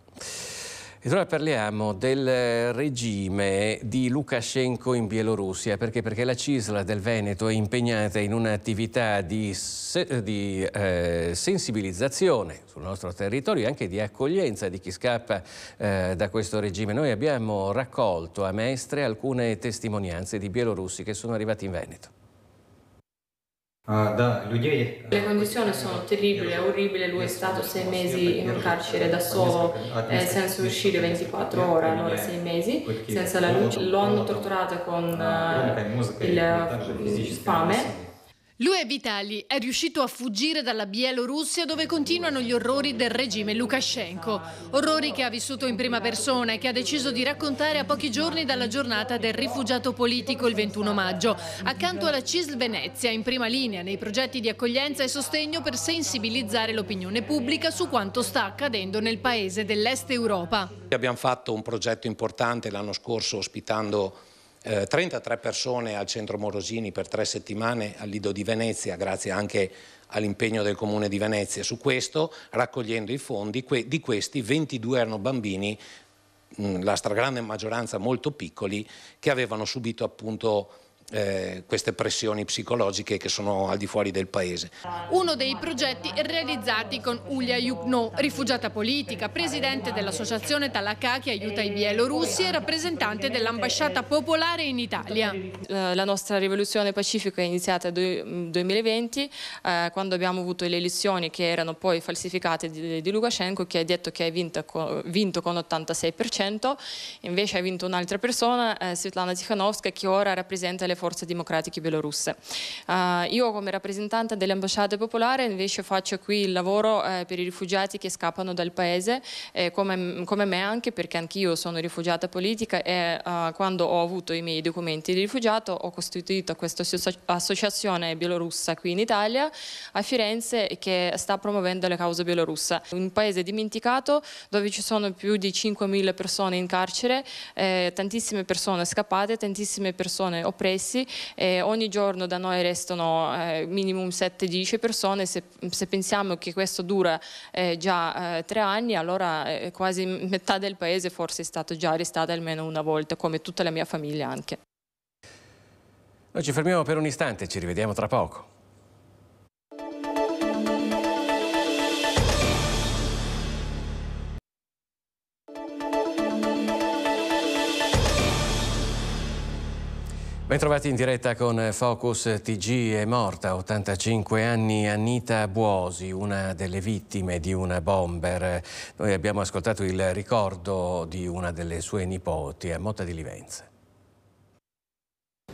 E ora parliamo del regime di Lukashenko in Bielorussia, perché? perché la Cisla del Veneto è impegnata in un'attività di, se, di eh, sensibilizzazione sul nostro territorio e anche di accoglienza di chi scappa eh, da questo regime. Noi abbiamo raccolto a Mestre alcune testimonianze di bielorussi che sono arrivati in Veneto. Ah, eh, Le condizioni sono terribili, orribili, lui è stato sei mesi in carcere da solo, esatto, eh, esatto, senza esatto, uscire 24 ore, allora sei mesi, senza la luce. Lo hanno torturato con uh, il fame lui Vitali è riuscito a fuggire dalla Bielorussia dove continuano gli orrori del regime Lukashenko, orrori che ha vissuto in prima persona e che ha deciso di raccontare a pochi giorni dalla giornata del rifugiato politico il 21 maggio, accanto alla CISL Venezia in prima linea nei progetti di accoglienza e sostegno per sensibilizzare l'opinione pubblica su quanto sta accadendo nel paese dell'Est Europa. Abbiamo fatto un progetto importante l'anno scorso ospitando eh, 33 persone al centro Morosini per tre settimane al Lido di Venezia, grazie anche all'impegno del Comune di Venezia su questo, raccogliendo i fondi, que di questi 22 erano bambini, mh, mm, la stragrande maggioranza molto piccoli, che avevano subito appunto eh, queste pressioni psicologiche che sono al di fuori del paese. Uno dei progetti realizzati con Ulia Yukno, rifugiata politica, presidente dell'associazione Talaka che aiuta i bielorussi e rappresentante dell'ambasciata popolare in Italia. La nostra rivoluzione pacifica è iniziata mm, nel 2020 eh, quando abbiamo avuto le elezioni che erano poi falsificate di, di Lukashenko che ha detto che ha vinto con, vinto con 86%, invece ha vinto un'altra persona, eh, Svetlana Tikhanovska che ora rappresenta le forze democratiche bielorusse. Uh, io come rappresentante dell'ambasciata popolare invece faccio qui il lavoro eh, per i rifugiati che scappano dal paese, eh, come, come, me anche perché anch'io sono rifugiata politica e uh, quando ho avuto i miei documenti di rifugiato ho costituito questa associazione bielorussa qui in Italia, a Firenze, che sta promuovendo le cause bielorussa. Un paese dimenticato dove ci sono più di 5.000 persone in carcere, eh, tantissime persone scappate, tantissime persone oppresse stessi. Eh, ogni giorno da noi restano eh, minimum 7-10 persone, se, se, pensiamo che questo dura eh, già eh, tre anni, allora eh, quasi metà del paese forse è stato già arrestato almeno una volta, come tutta la mia famiglia anche. Noi ci fermiamo per un istante, ci rivediamo tra poco. Bentrovati in diretta con Focus TG è morta, 85 anni, Anita Buosi, una delle vittime di una bomber. Noi abbiamo ascoltato il ricordo di una delle sue nipoti a Motta di Livenza.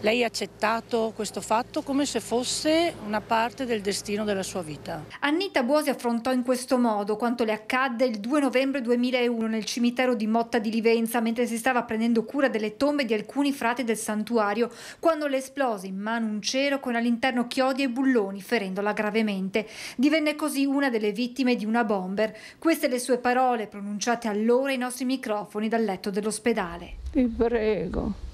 Lei ha accettato questo fatto come se fosse una parte del destino della sua vita. Annita Buosi affrontò in questo modo quanto le accadde il 2 novembre 2001 nel cimitero di Motta di Livenza mentre si stava prendendo cura delle tombe di alcuni frati del santuario quando le esplose in mano un cero con all'interno chiodi e bulloni ferendola gravemente. Divenne così una delle vittime di una bomber. Queste le sue parole pronunciate allora ai nostri microfoni dal letto dell'ospedale. Vi prego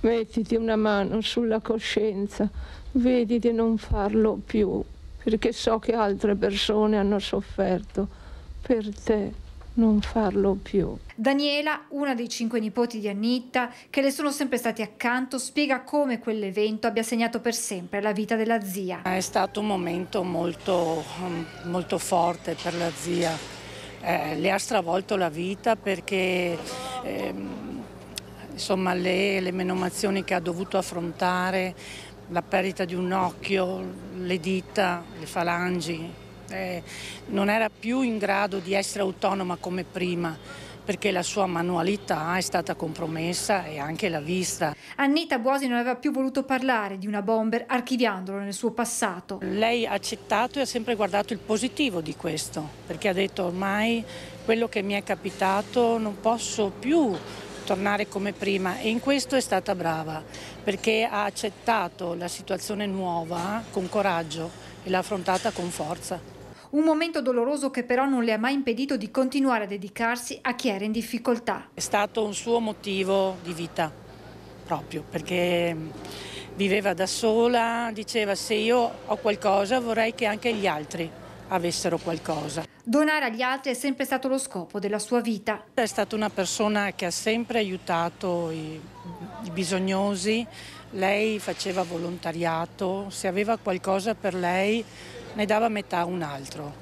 mettiti una mano sulla coscienza, vedi di non farlo più, perché so che altre persone hanno sofferto per te non farlo più. Daniela, una dei cinque nipoti di Annitta, che le sono sempre stati accanto, spiega come quell'evento abbia segnato per sempre la vita della zia. È stato un momento molto, mm, molto forte per la zia. Eh, le ha stravolto la vita perché eh, insomma, le, le menomazioni che ha dovuto affrontare, la perdita di un occhio, le dita, le falangi. Eh, non era più in grado di essere autonoma come prima perché la sua manualità è stata compromessa e anche la vista. Annita Buosi non aveva più voluto parlare di una bomber archiviandolo nel suo passato. Lei ha accettato e ha sempre guardato il positivo di questo, perché ha detto ormai quello che mi è capitato non posso più tornare come prima e in questo è stata brava perché ha accettato la situazione nuova con coraggio e l'ha affrontata con forza. Un momento doloroso che però non le ha mai impedito di continuare a dedicarsi a chi era in difficoltà. È stato un suo motivo di vita, proprio perché mm, viveva da sola, diceva se io ho qualcosa vorrei che anche gli altri avessero qualcosa. Donare agli altri è sempre stato lo scopo della sua vita. È stata una persona che ha sempre aiutato i, i bisognosi, lei faceva volontariato, se aveva qualcosa per lei ne dava metà a un altro.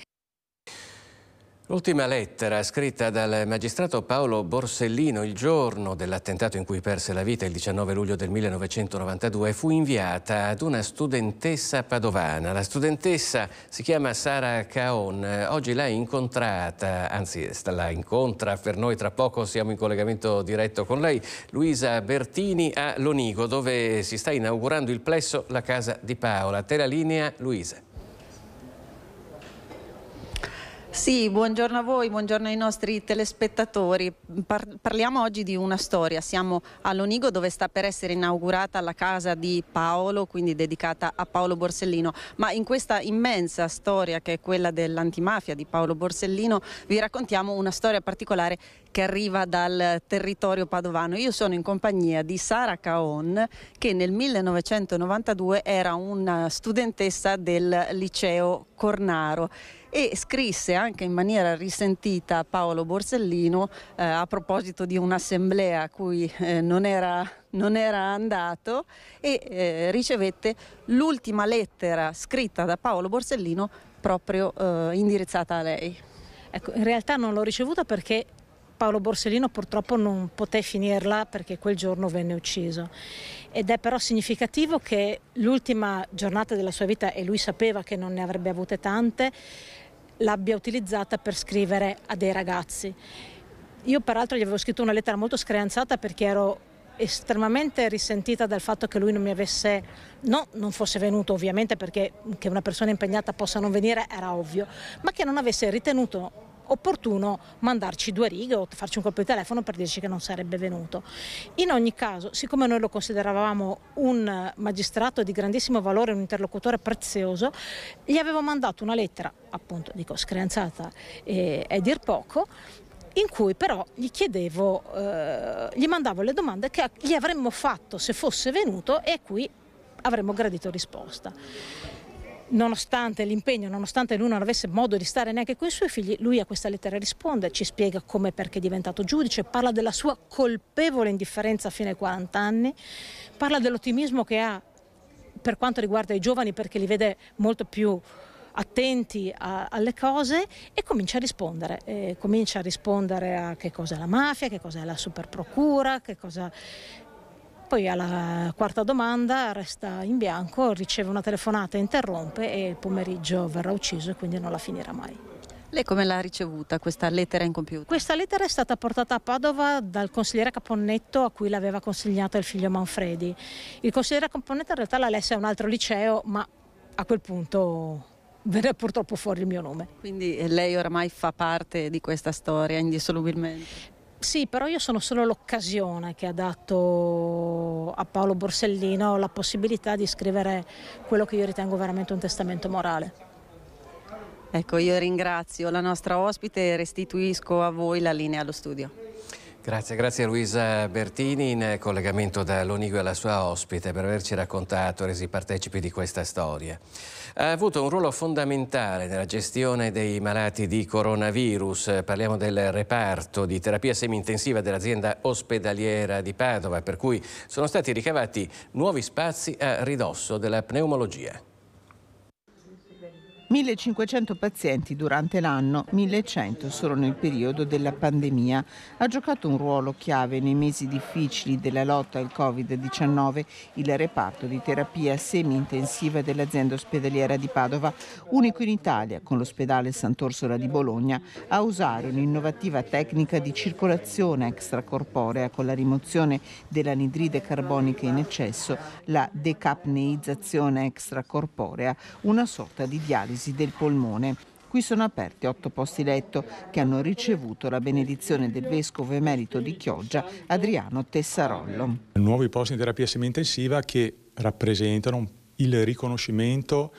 L'ultima lettera scritta dal magistrato Paolo Borsellino il giorno dell'attentato in cui perse la vita il 19 luglio del 1992 fu inviata ad una studentessa padovana. La studentessa si chiama Sara Caon. Oggi l'ha incontrata, anzi la incontra per noi tra poco, siamo in collegamento diretto con lei, Luisa Bertini a Lonigo dove si sta inaugurando il plesso La Casa di Paola. Te la linea Luisa. Sì, buongiorno a voi, buongiorno ai nostri telespettatori. Par- parliamo oggi di una storia. Siamo all'Onigo dove sta per essere inaugurata la casa di Paolo, quindi dedicata a Paolo Borsellino. Ma in questa immensa storia che è quella dell'antimafia di Paolo Borsellino vi raccontiamo una storia particolare che arriva dal territorio padovano. Io sono in compagnia di Sara Caon che nel 1992 era una studentessa del liceo Cornaro e scrisse anche in maniera risentita Paolo Borsellino eh, a proposito di un'assemblea a cui eh, non, era, non, era, andato e eh, ricevette l'ultima lettera scritta da Paolo Borsellino proprio eh, indirizzata a lei. Ecco, in realtà non l'ho ricevuta perché Paolo Borsellino purtroppo non poté finirla perché quel giorno venne ucciso. Ed è però significativo che l'ultima giornata della sua vita, e lui sapeva che non ne avrebbe avute tante, l'abbia utilizzata per scrivere a dei ragazzi. Io peraltro gli avevo scritto una lettera molto screanzata perché ero estremamente risentita dal fatto che lui non mi avesse, no, non fosse venuto ovviamente perché che una persona impegnata possa non venire era ovvio, ma che non avesse ritenuto opportuno mandarci due righe o farci un colpo di telefono per dirci che non sarebbe venuto. In ogni caso, siccome noi lo consideravamo un magistrato di grandissimo valore, un interlocutore prezioso, gli avevo mandato una lettera, appunto dico screanzata e è dir poco, in cui però gli chiedevo, eh, gli mandavo le domande che gli avremmo fatto se fosse venuto e a cui avremmo gradito risposta nonostante l'impegno, nonostante lui non avesse modo di stare neanche con i suoi figli, lui a questa lettera risponde, ci spiega come e perché è diventato giudice, parla della sua colpevole indifferenza fino ai 40 anni, parla dell'ottimismo che ha per quanto riguarda i giovani perché li vede molto più attenti a, alle cose e comincia a rispondere, e comincia a rispondere a che cos'è la mafia, che cos'è la superprocura, che cosa poi alla quarta domanda resta in bianco, riceve una telefonata, interrompe e il pomeriggio verrà ucciso e quindi non la finirà mai. Lei come l'ha ricevuta questa lettera incompiuta? Questa lettera è stata portata a Padova dal consigliere Caponnetto a cui l'aveva consegnata il figlio Manfredi. Il consigliere Caponnetto in realtà l'ha lessa a un altro liceo, ma a quel punto venne purtroppo fuori il mio nome. Quindi lei oramai fa parte di questa storia indissolubilmente? Sì, però io sono solo l'occasione che ha dato a Paolo Borsellino la possibilità di scrivere quello che io ritengo veramente un testamento morale. Ecco, io ringrazio la nostra ospite e restituisco a voi la linea allo studio. Grazie, grazie Luisa Bertini in collegamento da Lonigo e alla sua ospite per averci raccontato, resi partecipi di questa storia. Ha avuto un ruolo fondamentale nella gestione dei malati di coronavirus. Parliamo del reparto di terapia semi-intensiva dell'azienda ospedaliera di Padova, per cui sono stati ricavati nuovi spazi a ridosso della pneumologia. 1500 pazienti durante l'anno, 1100 solo nel periodo della pandemia. Ha giocato un ruolo chiave nei mesi difficili della lotta al Covid-19 il reparto di terapia semi-intensiva dell'azienda ospedaliera di Padova, unico in Italia con l'ospedale Sant'Orsola di Bologna, a usare un'innovativa tecnica di circolazione extracorporea con la rimozione dell'anidride carbonica in eccesso, la decapneizzazione extracorporea, una sorta di dialisi paralisi del polmone. Qui sono aperti otto posti letto che hanno ricevuto la benedizione del vescovo emerito di Chioggia Adriano Tessarollo. Nuovi posti in terapia semi-intensiva che rappresentano il riconoscimento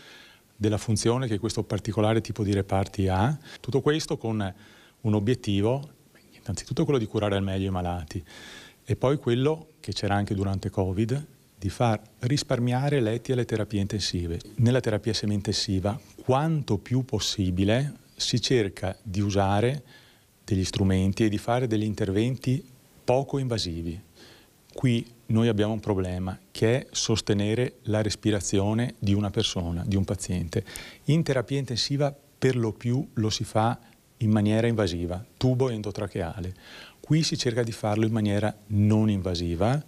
della funzione che questo particolare tipo di reparti ha. Tutto questo con un obiettivo, innanzitutto quello di curare al meglio i malati e poi quello che c'era anche durante Covid, di far risparmiare letti alle terapie intensive. Nella terapia semi-intensiva, quanto più possibile, si cerca di usare degli strumenti e di fare degli interventi poco invasivi. Qui noi abbiamo un problema che è sostenere la respirazione di una persona, di un paziente. In terapia intensiva per lo più lo si fa in maniera invasiva, tubo endotracheale. Qui si cerca di farlo in maniera non invasiva,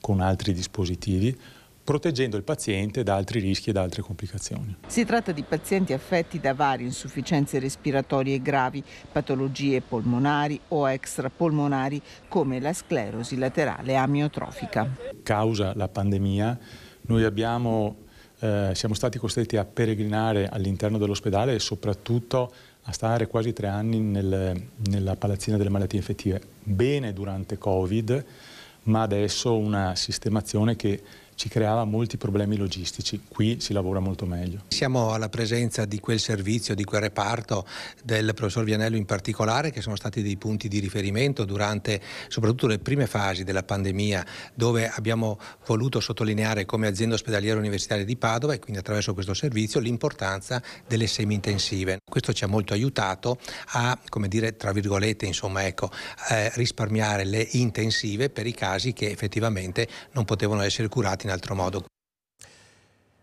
con altri dispositivi, proteggendo il paziente da altri rischi e da altre complicazioni. Si tratta di pazienti affetti da varie insufficienze respiratorie gravi, patologie polmonari o extrapolmonari come la sclerosi laterale amiotrofica. Causa la pandemia, noi abbiamo, eh, siamo stati costretti a peregrinare all'interno dell'ospedale e soprattutto a stare quasi tre anni nel, nella palazzina delle malattie infettive. Bene durante Covid, ma adesso una sistemazione che ci creava molti problemi logistici. Qui si lavora molto meglio. Siamo alla presenza di quel servizio, di quel reparto del professor Vianello in particolare, che sono stati dei punti di riferimento durante soprattutto le prime fasi della pandemia, dove abbiamo voluto sottolineare come azienda ospedaliera universitaria di Padova e quindi attraverso questo servizio l'importanza delle semi-intensive. Questo ci ha molto aiutato a, come dire, tra virgolette, insomma, ecco, eh, risparmiare le intensive per i casi che effettivamente non potevano essere curati in altro modo.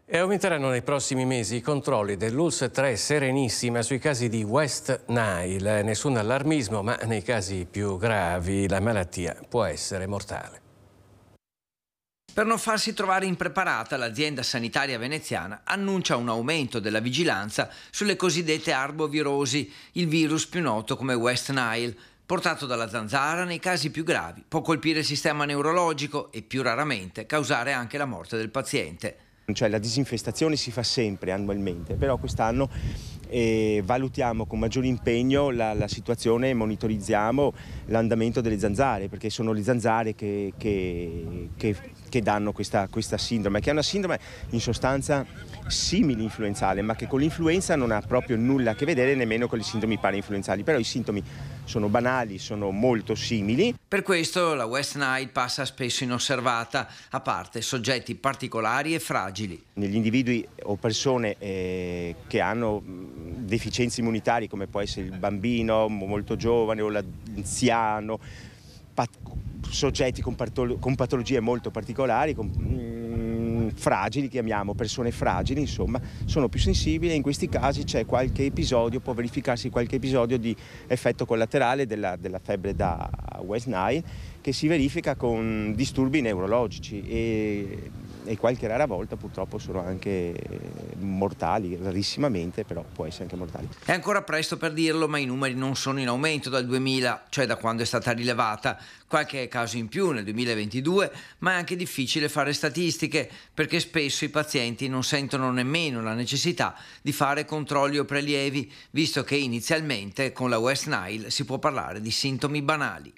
E aumenteranno nei prossimi mesi i controlli dell'ULS 3 Serenissima sui casi di West Nile. Nessun allarmismo, ma nei casi più gravi la malattia può essere mortale. Per non farsi trovare impreparata, l'azienda sanitaria veneziana annuncia un aumento della vigilanza sulle cosiddette arbovirosi, il virus più noto come West Nile portato dalla zanzara nei casi più gravi, può colpire il sistema neurologico e più raramente causare anche la morte del paziente. Cioè, la disinfestazione si fa sempre annualmente, però quest'anno eh, valutiamo con maggior impegno la, la situazione e monitorizziamo l'andamento delle zanzare, perché sono le zanzare che, che, che, che danno questa, questa sindrome, che è una sindrome in sostanza simili influenzale, ma che con l'influenza non ha proprio nulla a che vedere nemmeno con i sintomi parainfluenzali, però i sintomi sono banali, sono molto simili. Per questo la West Nile passa spesso inosservata, a parte soggetti particolari e fragili. Negli individui o persone eh, che hanno mm, deficienze immunitarie, come può essere il bambino molto giovane o l'anziano, pat- soggetti con, patolo- con, patologie molto particolari, con, mm, fragili, chiamiamo persone fragili, insomma, sono più sensibili e in questi casi c'è qualche episodio, può verificarsi qualche episodio di effetto collaterale della, della febbre da West Nile che si verifica con disturbi neurologici e e qualche rara volta purtroppo sono anche mortali, rarissimamente, però può essere anche mortali. È ancora presto per dirlo, ma i numeri non sono in aumento dal 2000, cioè da quando è stata rilevata, qualche caso in più nel 2022, ma è anche difficile fare statistiche perché spesso i pazienti non sentono nemmeno la necessità di fare controlli o prelievi, visto che inizialmente con la West Nile si può parlare di sintomi banali.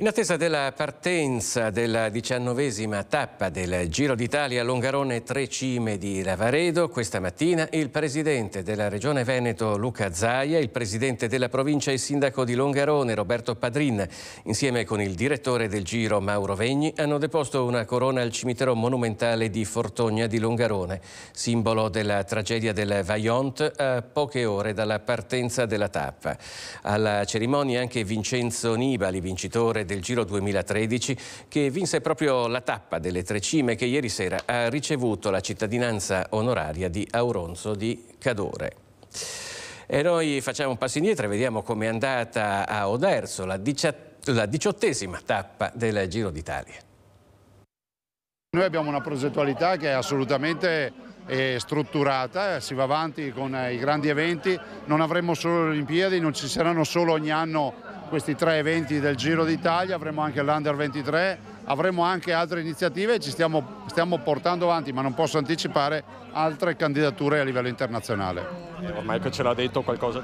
In attesa della partenza della diciannovesima tappa del Giro d'Italia Longarone Tre Cime di Lavaredo, questa mattina il presidente della Regione Veneto Luca Zaia, il presidente della provincia e sindaco di Longarone Roberto Padrin, insieme con il direttore del Giro Mauro Vegni, hanno deposto una corona al cimitero monumentale di Fortogna di Longarone, simbolo della tragedia del Vaillant a poche ore dalla partenza della tappa. Alla cerimonia anche Vincenzo Nibali, vincitore del Giro 2013 che vinse proprio la tappa delle tre cime che ieri sera ha ricevuto la cittadinanza onoraria di Auronzo di Cadore. E noi facciamo un passo indietro e vediamo com'è andata a Oderzo la, diciottesima tappa del Giro d'Italia. Noi abbiamo una progettualità che è assolutamente eh, strutturata, eh, si va avanti con eh, i grandi eventi, non avremo solo le Olimpiadi, non ci saranno solo ogni anno questi tre eventi del Giro d'Italia, avremo anche l'Under 23, avremo anche altre iniziative e ci stiamo, stiamo, portando avanti, ma non posso anticipare altre candidature a livello internazionale. Ormai che ce l'ha detto qualcosa?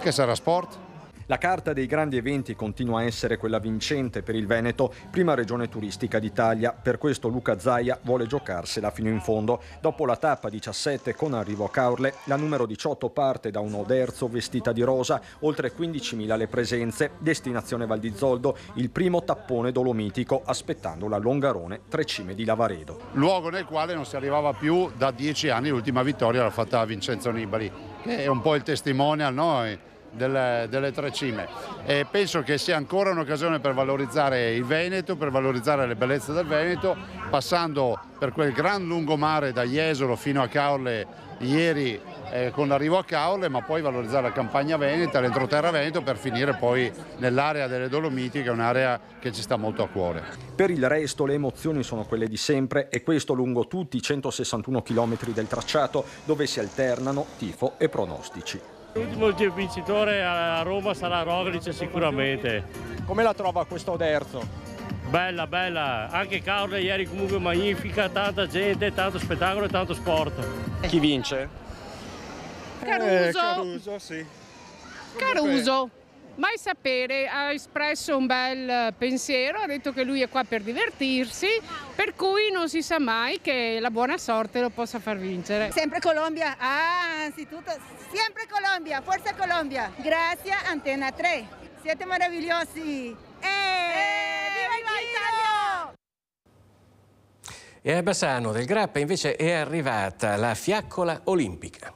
Che sarà sport? La carta dei grandi eventi continua a essere quella vincente per il Veneto, prima regione turistica d'Italia. Per questo Luca Zaia vuole giocarsela fino in fondo. Dopo la tappa 17 con arrivo a Caorle, la numero 18 parte da un Oderzo vestita di rosa, oltre 15.000 le presenze, destinazione Val di Zoldo, il primo tappone dolomitico aspettando la Longarone, tre cime di Lavaredo. Luogo nel quale non si arrivava più da dieci anni, l'ultima vittoria l'ha fatta Vincenzo Nibali, che è un po' il testimonial, no? delle, delle tre cime e penso che sia ancora un'occasione per valorizzare il Veneto, per valorizzare le bellezze del Veneto, passando per quel gran lungomare da Jesolo fino a Caorle ieri eh, con l'arrivo a Caorle, ma poi valorizzare la campagna veneta, l'entroterra veneto per finire poi nell'area delle Dolomiti che è un'area che ci sta molto a cuore. Per il resto le emozioni sono quelle di sempre e questo lungo tutti i 161 km del tracciato dove si alternano tifo e pronostici. L'ultimo vincitore a Roma sarà Roglic sicuramente. Come la trova questo Oderzo? Bella, bella. Anche Carlo ieri comunque magnifica, tanta gente, tanto spettacolo e tanto sport. Chi vince? Caruso. Eh, Caruso, sì. Caruso. Mai sapere ha espresso un bel eh, pensiero, ha detto che lui è qua per divertirsi, per cui non si sa mai che la buona sorte lo possa far vincere. Sempre Colombia, ah, anzitutto, sempre Colombia, forza Colombia. Grazie Antena 3, siete meravigliosi. Eh, eh, viva, viva Italia! E a Bassano del Grappa invece è arrivata la fiaccola olimpica.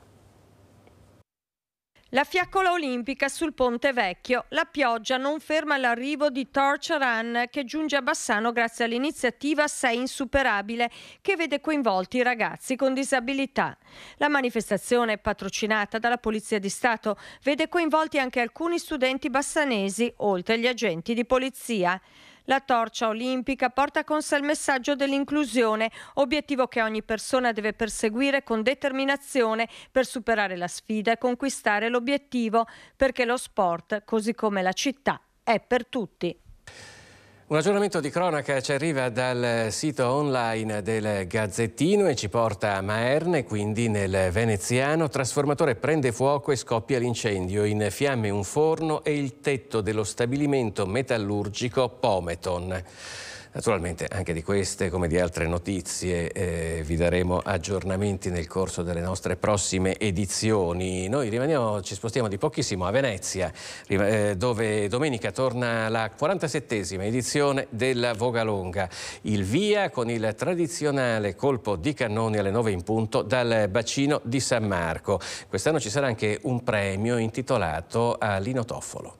La fiaccola olimpica sul Ponte Vecchio. La pioggia non ferma l'arrivo di Torch Run che giunge a Bassano grazie all'iniziativa Sei Insuperabile che vede coinvolti i ragazzi con disabilità. La manifestazione patrocinata dalla Polizia di Stato vede coinvolti anche alcuni studenti bassanesi oltre agli agenti di polizia. La torcia olimpica porta con sé il messaggio dell'inclusione, obiettivo che ogni persona deve perseguire con determinazione per superare la sfida e conquistare l'obiettivo, perché lo sport, così come la città, è per tutti. Un aggiornamento di cronaca ci arriva dal sito online del Gazzettino e ci porta a Maerne, quindi nel veneziano. Trasformatore prende fuoco e scoppia l'incendio. In fiamme un forno e il tetto dello stabilimento metallurgico Pometon. Naturalmente anche di queste come di altre notizie eh, vi daremo aggiornamenti nel corso delle nostre prossime edizioni. Noi rimaniamo, ci spostiamo di pochissimo a Venezia eh, dove domenica torna la 47esima edizione della Vogalonga. Il via con il tradizionale colpo di cannoni alle 9 in punto dal bacino di San Marco. Quest'anno ci sarà anche un premio intitolato a Lino Toffolo.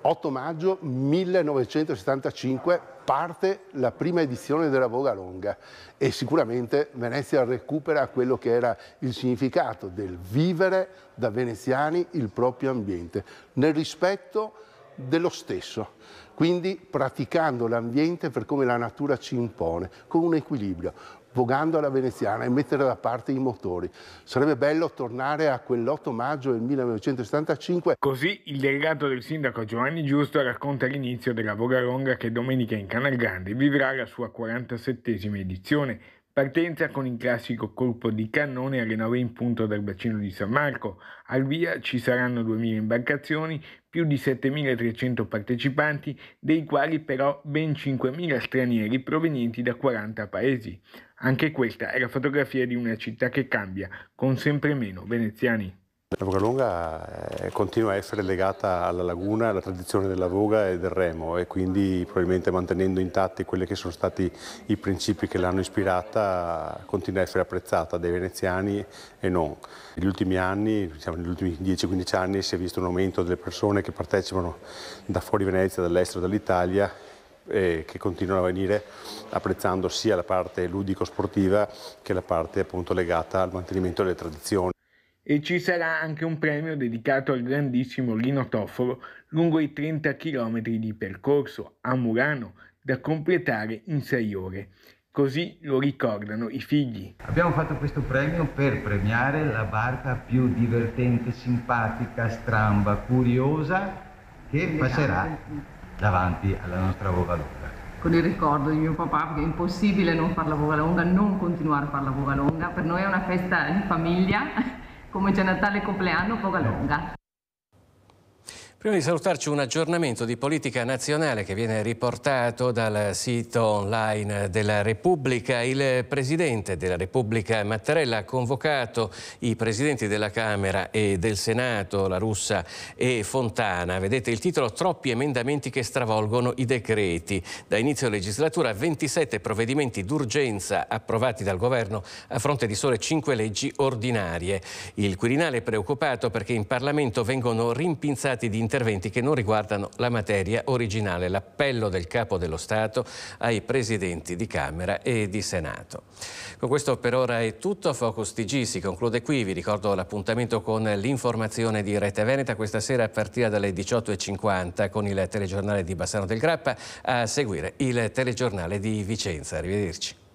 8 maggio 1975 parte la prima edizione della Voga Longa e sicuramente Venezia recupera quello che era il significato del vivere da veneziani il proprio ambiente, nel rispetto dello stesso, quindi praticando l'ambiente per come la natura ci impone, con un equilibrio vogando alla veneziana e mettere da parte i motori. Sarebbe bello tornare a quell'8 maggio del 1975. Così il delegato del sindaco Giovanni Giusto racconta l'inizio della Voga Longa che domenica in Canal Grande vivrà la sua 47esima edizione, partenza con il classico colpo di cannone alle 9 in punto dal bacino di San Marco. Al via ci saranno 2.000 imbarcazioni, più di 7.300 partecipanti, dei quali però ben 5.000 stranieri provenienti da 40 paesi. Anche questa è la fotografia di una città che cambia, con sempre meno veneziani. La Vocalonga eh, continua a essere legata alla laguna, alla tradizione della voga e del remo e quindi probabilmente mantenendo intatti quelli che sono stati i principi che l'hanno ispirata continua a essere apprezzata dai veneziani e non. Negli ultimi anni, diciamo negli ultimi 10-15 anni si è visto un aumento delle persone che partecipano da fuori Venezia, dall'estero, dall'Italia eh, che continuano a venire apprezzando sia la parte ludico-sportiva che la parte appunto legata al mantenimento delle tradizioni. E ci sarà anche un premio dedicato al grandissimo Lino Rinotoforo lungo i 30 km di percorso a Murano da completare in 6 ore. Così lo ricordano i figli. Abbiamo fatto questo premio per premiare la barca più divertente, simpatica, stramba, curiosa che passerà davanti alla nostra Vovalonga. Con il ricordo di mio papà, che è impossibile non fare la Vovalonga, non continuare a fare la Vovalonga, per noi è una festa di famiglia, come c'è Natale e compleanno, Vovalonga. Prima di salutarci un aggiornamento di politica nazionale che viene riportato dal sito online della Repubblica. Il Presidente della Repubblica Mattarella ha convocato i Presidenti della Camera e del Senato, La Russa e Fontana. Vedete il titolo Troppi emendamenti che stravolgono i decreti. Da inizio legislatura 27 provvedimenti d'urgenza approvati dal Governo a fronte di sole 5 leggi ordinarie. Il Quirinale è preoccupato perché in Parlamento vengono rimpinzati di interventi che non riguardano la materia originale, l'appello del Capo dello Stato ai presidenti di Camera e di Senato. Con questo per ora è tutto, Focus TG si conclude qui, vi ricordo l'appuntamento con l'informazione di Rete Veneta questa sera a partire dalle 18.50 con il telegiornale di Bassano del Grappa, a seguire il telegiornale di Vicenza. Arrivederci.